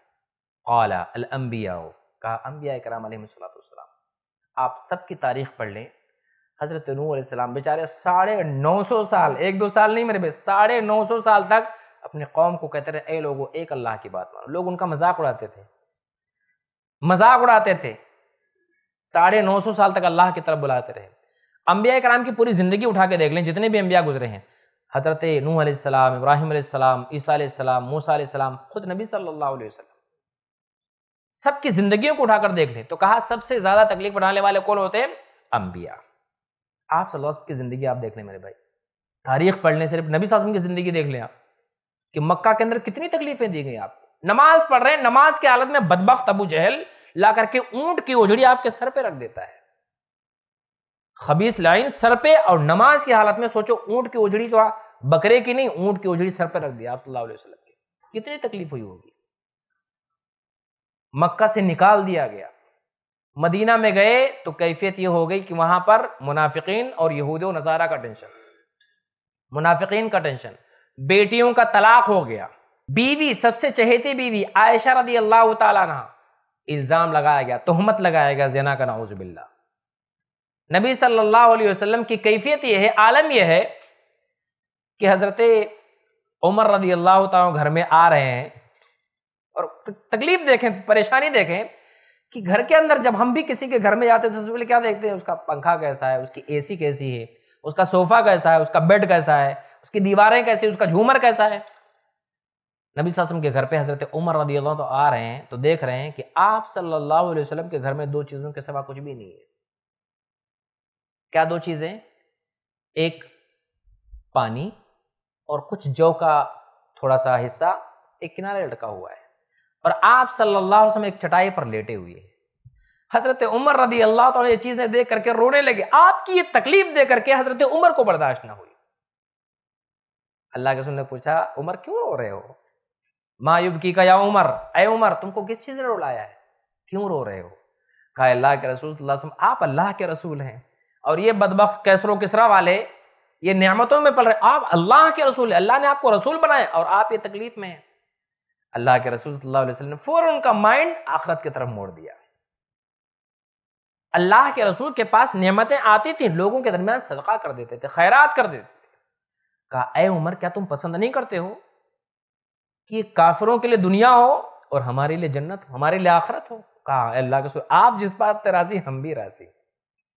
कौला अलअम्बिया कहा अम्बिया कराम सलाम आप सबकी तारीख पढ़ लें हजरत नूसम बेचारे साढ़े नौ सौ साल एक दो साल नहीं मेरे भाई साढ़े नौ सौ साल तक अपने कौम को कहते रहे ए लोगो एक अल्लाह की बात मानो लोग उनका मजाक उड़ाते थे मजाक उड़ाते थे साढ़े नौ सौ साल तक अल्लाह की तरफ बुलाते रहे अम्बिया कराम की पूरी ज़िंदगी उठा के देख लें जितने भी अम्बिया गुजरे हैं हजरत नू अलैहिस्सलाम इब्राहिम अलैहिस्सलाम ईसा मूसा खुद नबी सल्ला सबकी ज़िंदगियों को उठाकर देख लें तो कहा सबसे ज़्यादा तकलीफ उठाने वाले कौन होते हैं अम्बिया आप सल्लल्लाहु की ज़िंदगी आप देख लें मेरे भाई तारीख पढ़ने सिर्फ नबी सासम की ज़िंदगी देख लें आप कि मक्का के अंदर कितनी तकलीफ़ें दी गई आपको नमाज पढ़ रहे हैं नमाज की हालत में बदबक तबू जहल ला करके ऊँट की ओझड़ी आपके सर पर रख देता है खबीस लाइन सर पे और नमाज की हालत में सोचो ऊंट की उजड़ी तो बकरे की नहीं ऊंट की उजड़ी सर पर रख दिया आप के कितनी तकलीफ हुई होगी मक्का से निकाल दिया गया मदीना में गए तो कैफियत यह हो गई कि वहां पर मुनाफिकीन और यहूद नज़ारा का टेंशन मुनाफिकीन का टेंशन बेटियों का तलाक हो गया बीवी सबसे चहेती बीवी आयशा रदी अल्लाह तला इल्ज़ाम लगाया गया तोहमत लगाया गया जना का नाउज़बिल्ला नबी सल्लल्लाहु अलैहि वसल्लम की कैफियत यह है आलम यह है कि हज़रत उमर रदी अल्लाह घर में आ रहे हैं और तकलीफ देखें परेशानी देखें कि घर के अंदर जब हम भी किसी के घर में जाते हैं तो सबसे पहले क्या देखते हैं उसका पंखा कैसा है उसकी एसी कैसी है उसका सोफा कैसा है उसका बेड कैसा है उसकी दीवारें कैसी है उसका झूमर कैसा है नबी वसल्लम के घर पे हजरत उमर रदी अल्लाह तो आ रहे हैं तो देख रहे हैं कि आप सल्लल्लाहु अलैहि वसल्लम के घर में दो चीज़ों के सिवा कुछ भी नहीं है क्या दो चीज़ें एक पानी और कुछ जौ का थोड़ा सा हिस्सा एक किनारे लटका हुआ है और आप सल्लल्लाहु अलैहि वसल्लम एक चटाई पर लेटे हुए हजरत उमर रदी अल्लाह तो ये चीज़ें देख करके रोने लगे आपकी ये तकलीफ दे करके हजरत उमर को बर्दाश्त ना हुई अल्लाह के ने पूछा उमर क्यों रो रहे हो मायूब की का या उमर अय उमर तुमको किस चीज़ ने रुलाया है क्यों रो रहे हो कहा अल्लाह के रसूल आप अल्लाह के रसूल हैं और ये बदबक कैसरो किसरा वाले ये नियामतों में पल रहे आप अल्लाह के रसूल अल्लाह ने आपको रसूल बनाए और आप ये तकलीफ में हैं अल्लाह के रसूल सल्लल्लाहु अलैहि वसल्लम ने फौरन उनका माइंड आखरत की तरफ मोड़ दिया अल्लाह के रसूल के पास नियमतें आती थी लोगों के दरमियान सदका कर देते थे खैरात कर देते थे कहा ए उमर क्या तुम पसंद नहीं करते हो कि काफिरों के लिए दुनिया हो और हमारे लिए जन्नत हो हमारे लिए आखरत हो कहा अल्लाह के रसूल आप जिस बात पर राजी हम भी राजी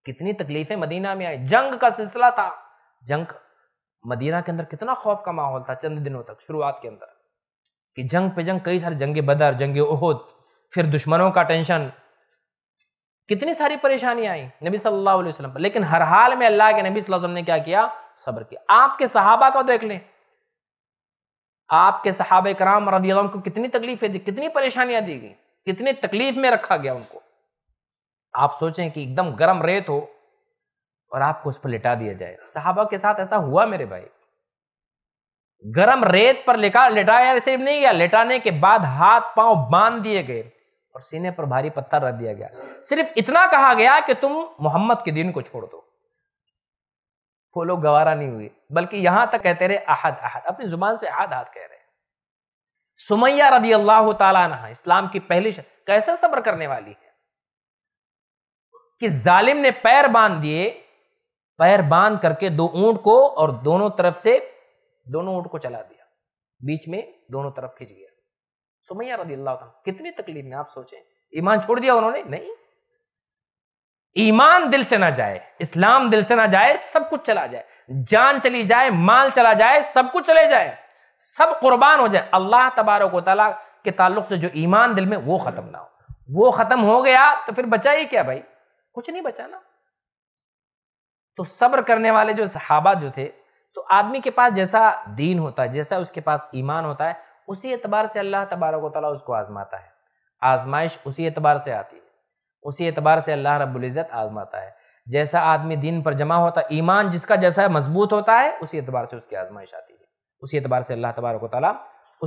कितनी तकलीफें मदीना में आई जंग का सिलसिला था जंग मदीना के अंदर कितना खौफ का माहौल था चंद दिनों तक शुरुआत के अंदर कि जंग पे जंग कई सारे जंगे बदर जंगे ओहद फिर दुश्मनों का टेंशन कितनी सारी परेशानियां आई नबी सल्लल्लाहु अलैहि वसल्लम पर लेकिन हर हाल में अल्लाह के नबी वसल्लम ने क्या किया सब्र किया आपके सहाबा का देख लें आपके सहाब कराम रदी को कितनी तकलीफें दी कितनी परेशानियां दी गई कितनी तकलीफ में रखा गया उनको आप सोचें कि एकदम गर्म रेत हो और आपको उस पर लिटा दिया जाए साहबा के साथ ऐसा हुआ मेरे भाई गर्म रेत पर लिखा लिटाया रिसीव नहीं गया लिटाने के बाद हाथ पांव बांध दिए गए और सीने पर भारी पत्थर रख दिया गया सिर्फ इतना कहा गया कि तुम मोहम्मद के दिन को छोड़ दो वो लोग गवारा नहीं हुए बल्कि यहां तक कहते रहे अहद अहद अपनी जुबान से अहद अहद कह रहे हैं सुमैया रदी अल्लाह तला इस्लाम की पहली कैसे सब्र करने वाली है कि जालिम ने पैर बांध दिए पैर बांध करके दो ऊंट को और दोनों तरफ से दोनों ऊंट को चला दिया बीच में दोनों तरफ खिंच गया सुमैया रजी अल्लाह कितनी तकलीफ में आप सोचें ईमान छोड़ दिया उन्होंने नहीं ईमान दिल से ना जाए इस्लाम दिल से ना जाए सब कुछ चला जाए जान चली जाए माल चला जाए सब कुछ चले जाए सब कुर्बान हो जाए अल्लाह तबारक ताला के ताल्लुक से जो ईमान दिल में वो खत्म ना हो वो खत्म हो गया तो फिर बचा ही क्या भाई कुछ नहीं बचा ना तो सब्र करने वाले जो सहाबा जो थे तो आदमी के पास जैसा दीन होता है जैसा उसके पास ईमान होता है उसी एतबार से अल्लाह तबारक वाली उसको आजमाता है आजमाइश उसी एतबार से आती है उसी एतबार से अल्लाह रबुल्ज़त आजमाता है जैसा आदमी दिन पर जमा होता है ईमान जिसका जैसा मजबूत होता है उसी एतबार से उसकी आजमाइश आती है उसी एतबार से अल्लाह तबारक वाली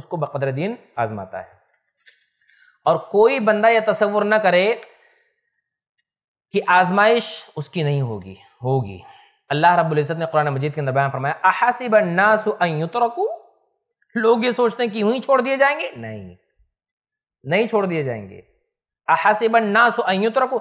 उसको बकदर दिन आजमाता है और कोई बंदा यह तस्वुर न करे कि आजमाइश उसकी नहीं होगी होगी अल्लाह रब्ज़त ने कुरान मजीद के अंदर बयान फरमाया अहसिब नासरकू लोग ये सोचते हैं कि यूं ही छोड़ दिए जाएंगे नहीं नहीं छोड़ दिए जाएंगे अहसिब नासरकू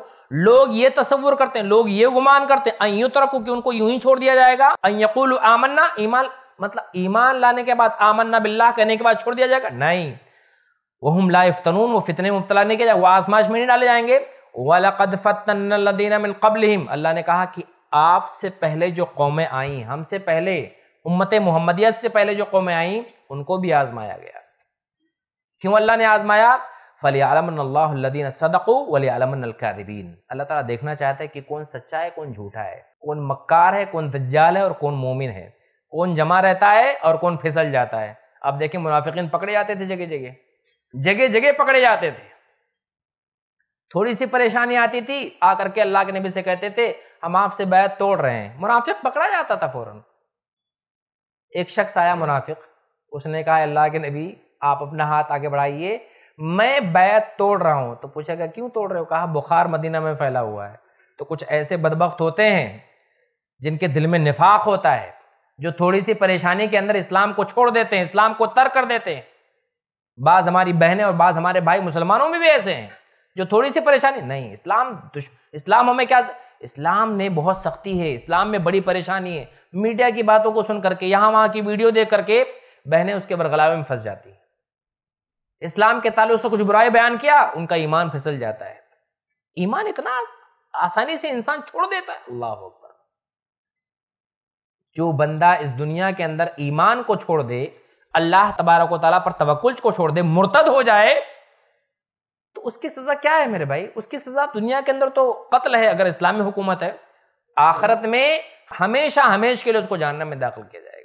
लोग ये तस्वुर करते हैं लोग ये गुमान करते हैं अयुतरकू कि उनको यूं ही छोड़ दिया जाएगा अयकुल आमन्ना ईमान मतलब ईमान लाने के बाद आमन्ना बिल्ला कहने के बाद छोड़ दिया जाएगा नहीं वह हम लाइफ तनून वो फितने मुबतला नहीं किया जाए वो आजमाइश में नहीं डाले जाएंगे वलकद फ़तन कबल अल्लाह ने कहा कि आपसे पहले जो कौमें आईं हमसे पहले उम्मत मोहम्मदियत से पहले जो कौमें आईं उनको भी आजमाया गया क्यों अल्लाह ने आजमाया फली आलमीन सदक़ू वली आलमकादिबीन अल्लाह तला देखना चाहता है कि कौन सच्चा है कौन झूठा है कौन मक्कार है कौन दज्जाल है और कौन मोमिन है कौन जमा रहता है और कौन फिसल जाता है अब देखें मुनाफिक पकड़े जाते थे जगह जगह जगह जगह पकड़े जाते थे थोड़ी सी परेशानी आती थी आकर के अल्लाह के नबी से कहते थे हम आपसे बैत तोड़ रहे हैं मुनाफिक पकड़ा जाता था फौरन एक शख्स आया मुनाफिक उसने कहा अल्लाह के नबी आप अपना हाथ आगे बढ़ाइए मैं बैत तोड़ रहा हूँ तो पूछा गया क्यों तोड़ रहे हो कहा बुखार मदीना में फैला हुआ है तो कुछ ऐसे बदबक होते हैं जिनके दिल में निफाक होता है जो थोड़ी सी परेशानी के अंदर इस्लाम को छोड़ देते हैं इस्लाम को तर कर देते हैं बाज़ हमारी बहनें और बाज़ हमारे भाई मुसलमानों में भी ऐसे हैं जो थोड़ी सी परेशानी नहीं इस्लाम इस्लाम हमें क्या इस्लाम ने बहुत सख्ती है इस्लाम में बड़ी परेशानी है मीडिया की बातों को सुन करके यहाँ वहाँ की वीडियो देख करके बहनें उसके बरगलावे में फंस जाती हैं इस्लाम के ताल्लुक से कुछ बुराई बयान किया उनका ईमान फिसल जाता है ईमान इतना आसानी से इंसान छोड़ देता है अल्लाह अकबर जो बंदा इस दुनिया के अंदर ईमान को छोड़ दे अल्लाह तबारक ताला पर तवक्ल को छोड़ दे मुर्तद हो जाए उसकी सज़ा क्या है मेरे भाई उसकी सज़ा दुनिया के अंदर तो कत्ल है अगर इस्लामी हुकूमत है आखरत में हमेशा हमेश के लिए उसको जानने में दाखिल किया जाएगा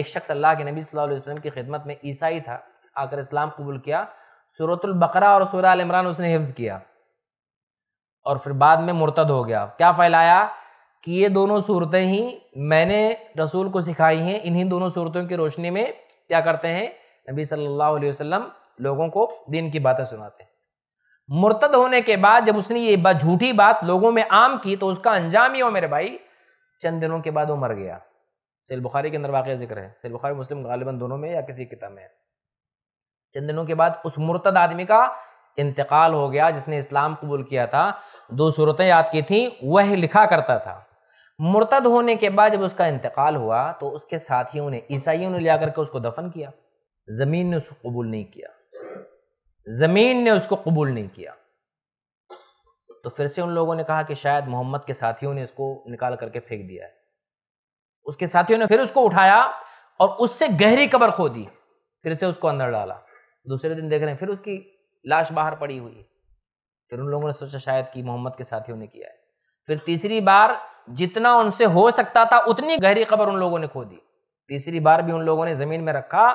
एक शख्स अल्लाह के नबी सल्लल्लाहु अलैहि वसल्लम की खिदमत में ईसाई था आकर इस्लाम कबूल किया सूरतुल बकरा और सूरा इमरान उसने हिफ्ज किया और फिर बाद में मुर्तद हो गया क्या फैलाया कि ये दोनों सूरतें ही मैंने रसूल को सिखाई हैं इन्हीं दोनों सूरतों की रोशनी में क्या करते हैं नबी सल्लल्लाहु अलैहि वसल्लम लोगों को दीन की बातें सुनाते मुर्तद होने के बाद जब उसने ये झूठी बात लोगों में आम की तो उसका अंजाम ही हो मेरे भाई चंद दिनों के बाद वो मर गया सेल बुखारी के अंदर वाक़ जिक्र है सैल बुखारी मुस्लिम गालिबा दोनों में या किसी किताब में है चंद दिनों के बाद उस मुर्तद आदमी का इंतकाल हो गया जिसने इस्लाम कबूल किया था दो सूरतें याद की थी वह लिखा करता था मुर्तद होने के बाद जब उसका इंतकाल हुआ तो उसके साथियों ने ईसाइयों ने लिया करके उसको दफन किया ज़मीन ने उसको कबूल नहीं किया ज़मीन ने उसको कबूल नहीं किया तो फिर से उन लोगों ने कहा कि शायद मोहम्मद के साथियों ने इसको निकाल करके फेंक दिया है उसके साथियों ने फिर उसको उठाया और उससे गहरी कबर खो दी फिर से उसको अंदर डाला दूसरे दिन देख रहे हैं फिर उसकी लाश बाहर पड़ी हुई फिर उन लोगों ने सोचा शायद कि मोहम्मद के साथियों ने किया है फिर तीसरी बार जितना उनसे हो सकता था उतनी गहरी खबर उन लोगों ने खो दी तीसरी बार भी उन लोगों ने जमीन में रखा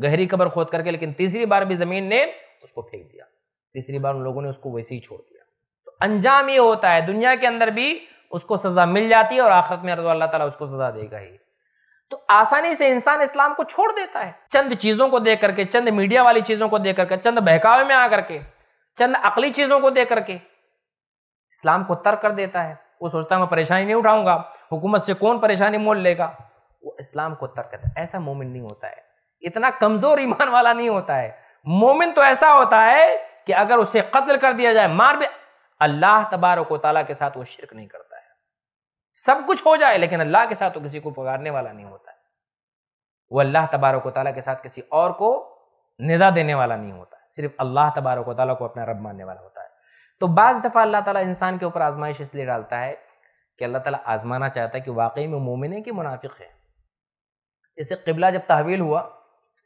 गहरी कबर खोद करके लेकिन तीसरी बार भी जमीन ने उसको फेंक दिया तीसरी बार उन लोगों ने उसको वैसे ही छोड़ दिया तो अंजाम ये होता है दुनिया के अंदर भी उसको सजा मिल जाती है और आखिरत में अल्लाह ताला उसको सजा देगा ही तो आसानी से इंसान इस्लाम को छोड़ देता है चंद चीजों को देख करके चंद मीडिया वाली चीजों को देख करके चंद बहकावे में आकर के चंद अकली चीजों को देख करके इस्लाम को तर्क कर देता है वो सोचता है मैं परेशानी नहीं उठाऊंगा हुकूमत से कौन परेशानी मोल लेगा वो इस्लाम को तर्क करता है ऐसा मोमिन नहीं होता है इतना कमजोर ईमान वाला नहीं होता है मोमिन तो ऐसा होता है कि अगर उसे कत्ल कर दिया जाए मार भी अल्लाह तबारक ताला के साथ वो शिरक नहीं करता है सब कुछ हो जाए लेकिन अल्लाह के साथ तो किसी को पुकारने वाला नहीं होता है वो अल्लाह तबारक ताला के साथ किसी और को निदा देने वाला नहीं होता सिर्फ अल्लाह तबारक ताला को अपना रब मानने वाला होता है तो बाज़ दफ़ा अल्लाह ताला इंसान के ऊपर आजमाइश इसलिए डालता है कि अल्लाह ताला आजमाना चाहता है कि वाकई में मोमिन है कि मुनाफिक है जैसे किबला जब तहवील हुआ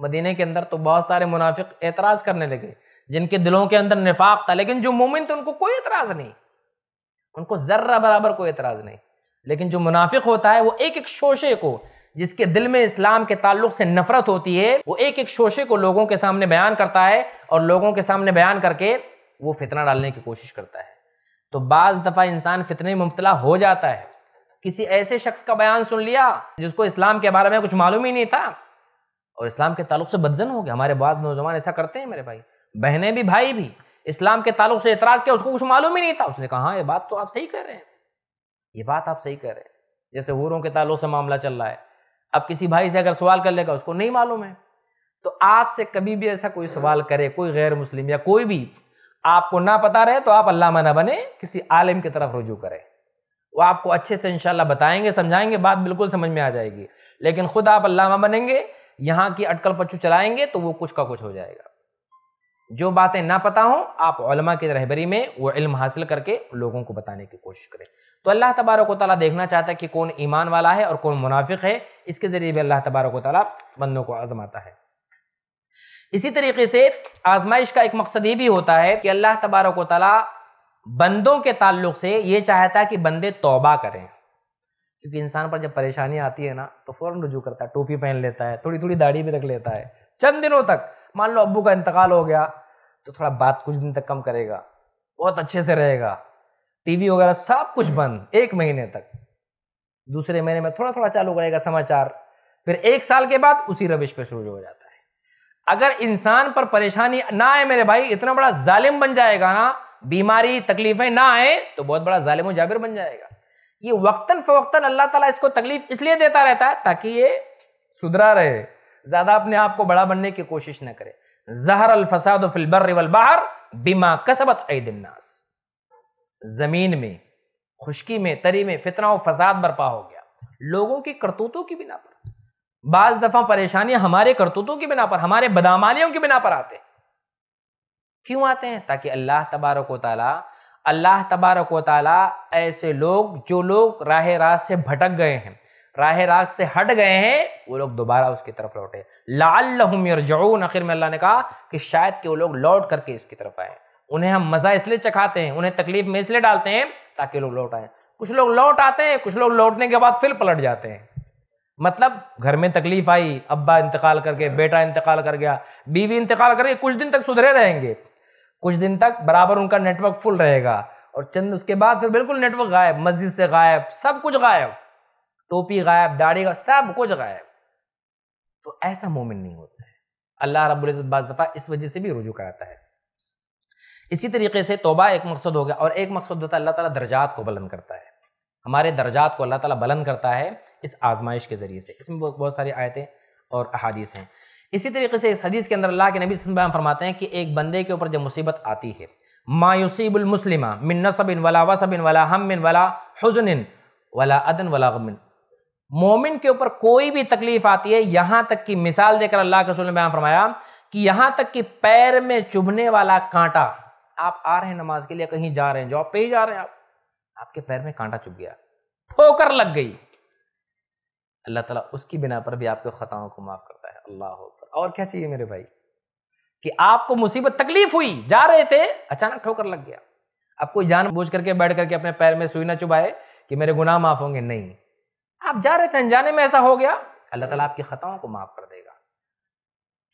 मदीने के अंदर तो बहुत सारे मुनाफिक एतराज करने लगे जिनके दिलों के अंदर निफाक था लेकिन जो मोमिन थे उनको कोई एतराज नहीं उनको जर्रा बराबर कोई एतराज नहीं लेकिन जो मुनाफिक होता है वो एक एक शोशे को जिसके दिल में इस्लाम के ताल्लुक से नफरत होती है वो एक एक शोशे को लोगों के सामने बयान करता है और लोगों के सामने बयान करके वो फितना डालने की कोशिश करता है तो बाज़ दफ़ा इंसान फितने में मुबतला हो जाता है किसी ऐसे शख्स का बयान सुन लिया जिसको इस्लाम के बारे में कुछ मालूम ही नहीं था और इस्लाम के ताल्लुक से बदजन हो गया हमारे बाद नौजवान ऐसा करते हैं मेरे भाई बहनें भी भाई भी इस्लाम के ताल्लुक से एतराज़ किया उसको कुछ मालूम ही नहीं था उसने कहा हाँ ये बात तो आप सही कर रहे हैं ये बात आप सही कर रहे हैं जैसे हूरों के ताल्लुक से मामला चल रहा है अब किसी भाई से अगर सवाल कर लेगा उसको नहीं मालूम है तो आपसे कभी भी ऐसा कोई सवाल करे कोई गैर मुस्लिम या कोई भी आपको ना पता रहे तो आप अल्लाह ना बने किसी आलिम की तरफ रुजू करें वो आपको अच्छे से इंशाल्लाह बताएंगे समझाएंगे बात बिल्कुल समझ में आ जाएगी लेकिन खुद आप अल्लामा बनेंगे यहाँ की अटकल पच्चू चलाएंगे तो वो कुछ का कुछ हो जाएगा जो बातें ना पता हो आप ओलमा की रहबरी में वो इल्म हासिल करके लोगों को बताने की कोशिश करें तो अल्लाह तबारक वाली देखना चाहता है कि कौन ईमान वाला है और कौन मुनाफिक है इसके ज़रिए भी अल्लाह तबारक वाली बंदों को आजमाता है इसी तरीके से आजमाइश का एक मकसद ये भी होता है कि अल्लाह तबारक वाली बंदों के ताल्लुक से ये चाहता है कि बंदे तोबा करें क्योंकि इंसान पर जब परेशानी आती है ना तो फ़ौरन रुजू करता है टोपी पहन लेता है थोड़ी थोड़ी दाढ़ी भी रख लेता है चंद दिनों तक मान लो अबू का इंतकाल हो गया तो थोड़ा बात कुछ दिन तक कम करेगा बहुत अच्छे से रहेगा टीवी वगैरह सब कुछ बंद एक महीने तक दूसरे महीने में थोड़ा थोड़ा चालू करेगा समाचार फिर एक साल के बाद उसी रविश पे शुरू हो जाता है अगर इंसान पर परेशानी ना आए मेरे भाई इतना बड़ा जालिम बन जाएगा ना बीमारी तकलीफें ना आए तो बहुत बड़ा जालिम जाबिर बन जाएगा ये वक्तन फवक्तन अल्लाह ताला इसको तकलीफ इसलिए देता रहता है ताकि ये सुधरा रहे ज्यादा अपने आप को बड़ा बनने की कोशिश न करे जहर वल बहर बिमा कसबत नास जमीन में खुशकी में तरी में फितना और फसाद बरपा हो गया लोगों की करतूतों की बिना पर बाज दफा परेशानियां हमारे करतूतों की बिना पर हमारे बदामानियों की बिना पर आते क्यों आते हैं ताकि अल्लाह तबारक ताला अल्लाह तबारक व ऐसे लोग जो लोग राह रात से भटक गए हैं राह रात से हट गए हैं वो लोग दोबारा उसकी तरफ लौटे लाल यरजून आखिर में अल्लाह ने कहा कि शायद कि वो लोग लौट करके इसकी तरफ आए उन्हें हम मज़ा इसलिए चखाते हैं उन्हें तकलीफ में इसलिए डालते हैं ताकि लोग लौट आए कुछ लोग लौट आते हैं कुछ लोग लौटने के बाद फिर पलट जाते हैं मतलब घर में तकलीफ आई अब्बा इंतकाल करके बेटा इंतकाल कर गया बीवी इंतकाल करके कुछ दिन तक सुधरे रहेंगे कुछ दिन तक बराबर उनका नेटवर्क फुल रहेगा और चंद उसके बाद फिर बिल्कुल नेटवर्क गायब मस्जिद से गायब सब कुछ गायब टोपी गायब दाढ़ी का सब कुछ गायब तो ऐसा मोमिन नहीं होता है अल्लाह इज्जत बाज़ दफ़ा इस वजह से भी रुजू कराता है इसी तरीके से तोबा एक मकसद हो गया और एक मकसद होता है अल्लाह ताला दर्जात को बुलंद करता है हमारे दर्जात को अल्लाह ताला बुलंद करता है इस आजमाइश के ज़रिए से इसमें बहुत सारी आयतें और अहादीस हैं इसी तरीके से इस हदीस के अंदर अल्लाह के नबी बयान फरमाते हैं कि एक बंदे के ऊपर जब मुसीबत आती है मायूसीबुलमसलिमा मिन नसबिन वला वसबिन वला हम मिन वला हजन वला अदन वला गमिन मोमिन के ऊपर कोई भी तकलीफ आती है यहाँ तक कि मिसाल देकर अल्लाह के रसूल ने बयान फरमाया कि यहाँ तक कि पैर में चुभने वाला कांटा आप आ रहे हैं नमाज के लिए कहीं जा रहे हैं जॉब पे ही जा रहे हैं आप आपके पैर में कांटा चुभ गया ठोकर लग गई अल्लाह ताला उसकी बिना पर भी आपके खताओं को माफ कर अल्लाह होकर और क्या चाहिए मेरे भाई कि आपको मुसीबत तकलीफ हुई जा रहे थे अचानक ठोकर लग गया आप कोई जान बूझ करके बैठ करके अपने पैर में सुई ना चुबाए कि मेरे गुनाह माफ होंगे नहीं आप जा रहे थे अनजाने में ऐसा हो गया अल्लाह तला आपकी खताओं को माफ कर देगा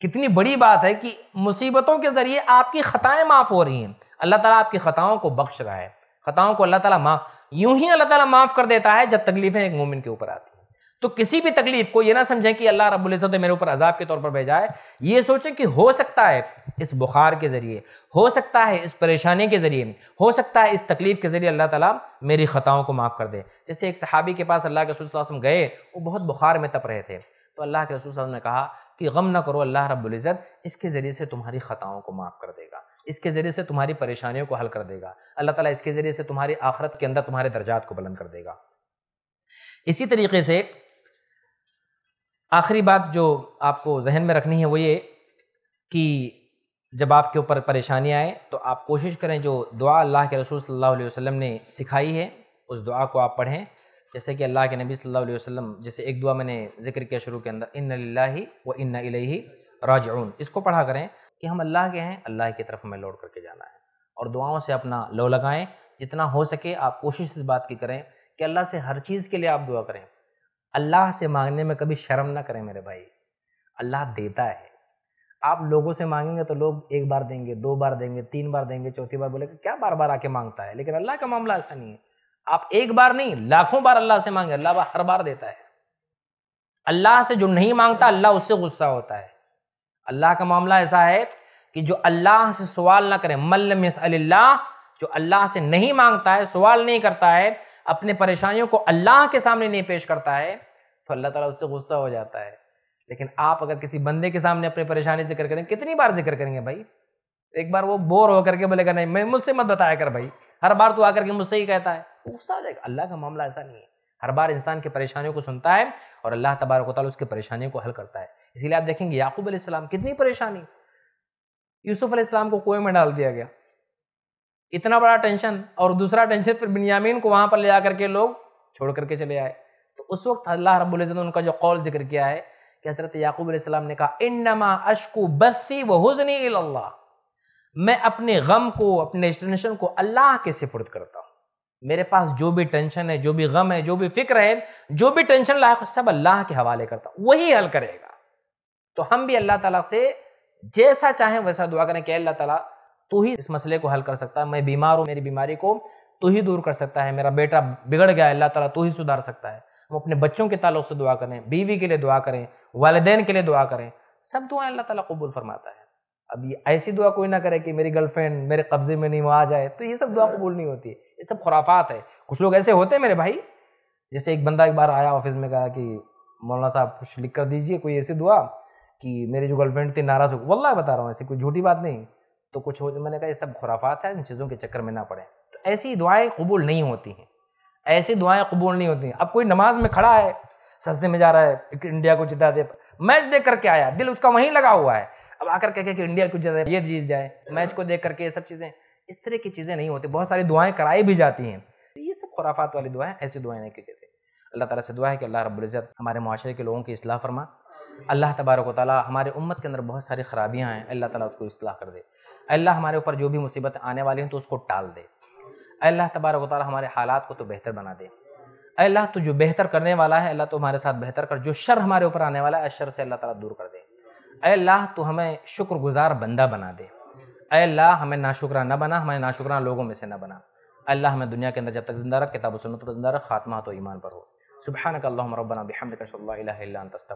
कितनी बड़ी बात है कि मुसीबतों के जरिए आपकी खताएं माफ हो रही हैं अल्लाह ताला आपकी खताओं को बख्श रहा है खताओं को अल्लाह ताला माफ यूं ही अल्लाह ताला माफ कर देता है जब तकलीफें एक मोमिन के ऊपर आती तो किसी भी तकलीफ को ये ना समझें कि अल्लाह रबुल्ज़त ने मेरे ऊपर अजाब के तौर पर भेजा है ये सोचें कि हो सकता है इस बुखार के ज़रिए हो सकता है इस परेशानी के ज़रिए हो सकता है इस तकलीफ के ज़रिए अल्लाह ताला मेरी ख़ताओं को माफ़ कर दे जैसे एक सहाबी के पास अल्लाह के रसूल वसम गए वो बहुत बुखार में तप रहे थे तो अल्लाह के रसूल ने कहा कि गम ना करो अल्लाह रब्ज़त इसके ज़रिए से तुम्हारी ख़ताओं को माफ़ कर देगा इसके ज़रिए से तुम्हारी परेशानियों को हल कर देगा अल्लाह ताला इसके ज़रिए से तुम्हारी आखरत के अंदर तुम्हारे दर्जात को बुलंद कर देगा इसी तरीके से आखिरी बात जो आपको जहन में रखनी है वो ये कि जब आपके ऊपर परेशानी आए तो आप कोशिश करें जो दुआ अल्लाह के रसूल सल्लल्लाहु अलैहि वसल्लम ने सिखाई है उस दुआ को आप पढ़ें जैसे कि अल्लाह के नबी सल्लल्लाहु अलैहि वसल्लम जैसे एक दुआ मैंने जिक्र किया शुरू के अंदर इन लाही व इन्ना इलैहि राजउन इसको पढ़ा करें कि हम अल्लाह के हैं अल्लाह की तरफ हमें लौट करके जाना है और दुआओं से अपना लो लगाएं जितना हो सके आप कोशिश इस बात की करें कि अल्लाह से हर चीज़ के लिए आप दुआ करें अल्लाह से मांगने में कभी शर्म ना करें मेरे भाई अल्लाह देता है आप लोगों से मांगेंगे तो लोग एक बार देंगे दो बार देंगे तीन बार देंगे चौथी बार बोलेगा क्या बार बार आके मांगता है लेकिन अल्लाह का मामला ऐसा नहीं है आप एक बार नहीं लाखों बार अल्लाह से मांगे अल्लाह हर बार देता है अल्लाह से जो नहीं मांगता अल्लाह उससे गुस्सा होता है अल्लाह का मामला ऐसा है कि जो अल्लाह से सवाल ना करे अल्लाह जो अल्लाह से नहीं मांगता है सवाल नहीं करता है अपने परेशानियों को अल्लाह के सामने नहीं पेश करता है तो अल्लाह ताला उससे गुस्सा हो जाता है लेकिन आप अगर किसी बंदे के सामने अपनी परेशानी जिक्र करें कितनी बार जिक्र करेंगे भाई एक बार वो बोर होकर के बोलेगा नहीं मैं मुझसे मत बताया कर भाई हर बार तू आकर के मुझसे ही कहता है गुस्सा हो जाएगा अल्लाह का मामला ऐसा नहीं है हर बार इंसान की परेशानियों को सुनता है और अल्लाह तबारक ताली उसकी परेशानियों को हल करता है इसीलिए आप देखेंगे याकूब अलैहिस्सलाम कितनी परेशानी यूसुफ अलैहिस्सलाम को कुएं में डाल दिया गया इतना बड़ा टेंशन और दूसरा टेंशन फिर बिन्यामीन को वहाँ पर ले जा के लोग छोड़ करके चले आए तो उस वक्त अल्लाह रबुल ने उनका जो कौल जिक्र किया है कि हज़रत याकूब अलैहिस्सलाम ने कहा इन नमा अशकू बसी व हजनी अल्लाह मैं अपने गम को अपने टेंशन को अल्लाह के सिपुर्द करता हूँ मेरे पास जो भी टेंशन है जो भी गम है जो भी फिक्र है जो भी टेंशन लायक सब अल्लाह के हवाले करता वही हल करेगा तो हम भी अल्लाह ताला से जैसा चाहें वैसा दुआ करें कि अल्लाह ताला तो ही इस मसले को हल कर सकता है मैं बीमार हूँ मेरी बीमारी को तो ही दूर कर सकता है मेरा बेटा बिगड़ गया अल्लाह ताला तो ही सुधार सकता है हम अपने बच्चों के ताल्लुक से दुआ करें बीवी के लिए दुआ करें वालदेन के लिए दुआ करें सब दुआएं अल्लाह ताला कबूल फरमाता है अब ये ऐसी दुआ कोई ना करे कि मेरी गर्लफ्रेंड मेरे कब्जे में नहीं वो आ जाए तो ये सब दुआ कबूल नहीं होती ये सब खुराफात है कुछ लोग ऐसे होते हैं मेरे भाई जैसे एक बंदा एक बार आया ऑफिस में कहा कि मौलाना साहब कुछ लिख कर दीजिए कोई ऐसी दुआ कि मेरी जो गर्लफ्रेंड थी नाराज़ हो वल्ला बता रहा हूँ ऐसी कोई झूठी बात नहीं तो कुछ हो मैंने कहा ये सब खुराफात है इन चीज़ों के चक्कर में ना पड़े तो ऐसी दुआएं कबूल नहीं होती हैं ऐसी दुआएं कबूल नहीं होती हैं अब कोई नमाज में खड़ा है सजदे में जा रहा है इंडिया को जिता दे मैच देख करके आया दिल उसका वहीं लगा हुआ है अब आकर कह कि इंडिया को जिता ये जीत जाए मैच को देख करके ये सब चीज़ें इस तरह की चीज़ें नहीं होती बहुत सारी दुआएं कराई भी जाती हैं तो ये सब खुराफात वाली दुआएं ऐसी दुआएं नहीं की जाती अल्लाह ताला से दुआ है कि अल्लाह रब्ज़त हमारे माशरे के लोगों की इसलाह फरमा अल्लाह तबारक ताली हमारे उम्मत के अंदर बहुत सारी खराबियाँ हैं अल्लाह ताला उसको असलाह कर दे अल्लाह हमारे ऊपर जो भी मुसीबत आने वाली हैं तो उसको टाल दे अल्लाह तबारक वाली हमारे हालात को तो बेहतर बना दे अल्लाह तो जो बेहतर करने वाला है अल्लाह तो हमारे साथ बेहतर कर जो शर हमारे ऊपर आने वाला है शर से अल्लाह ताला दूर कर दे अल्लाह तो हमें शुक्रगुजार बंदा बना दे अल्लाह हमें नाशुकरा ना बना हमें नाशुकरा लोगों में से ना बना अल्लाह हमें दुनिया के अंदर जब तक जिंदा रख किताब सुनत पर जिंदा रख खात्मा तो ईमान पर हो सुबह का रबना बिहमद का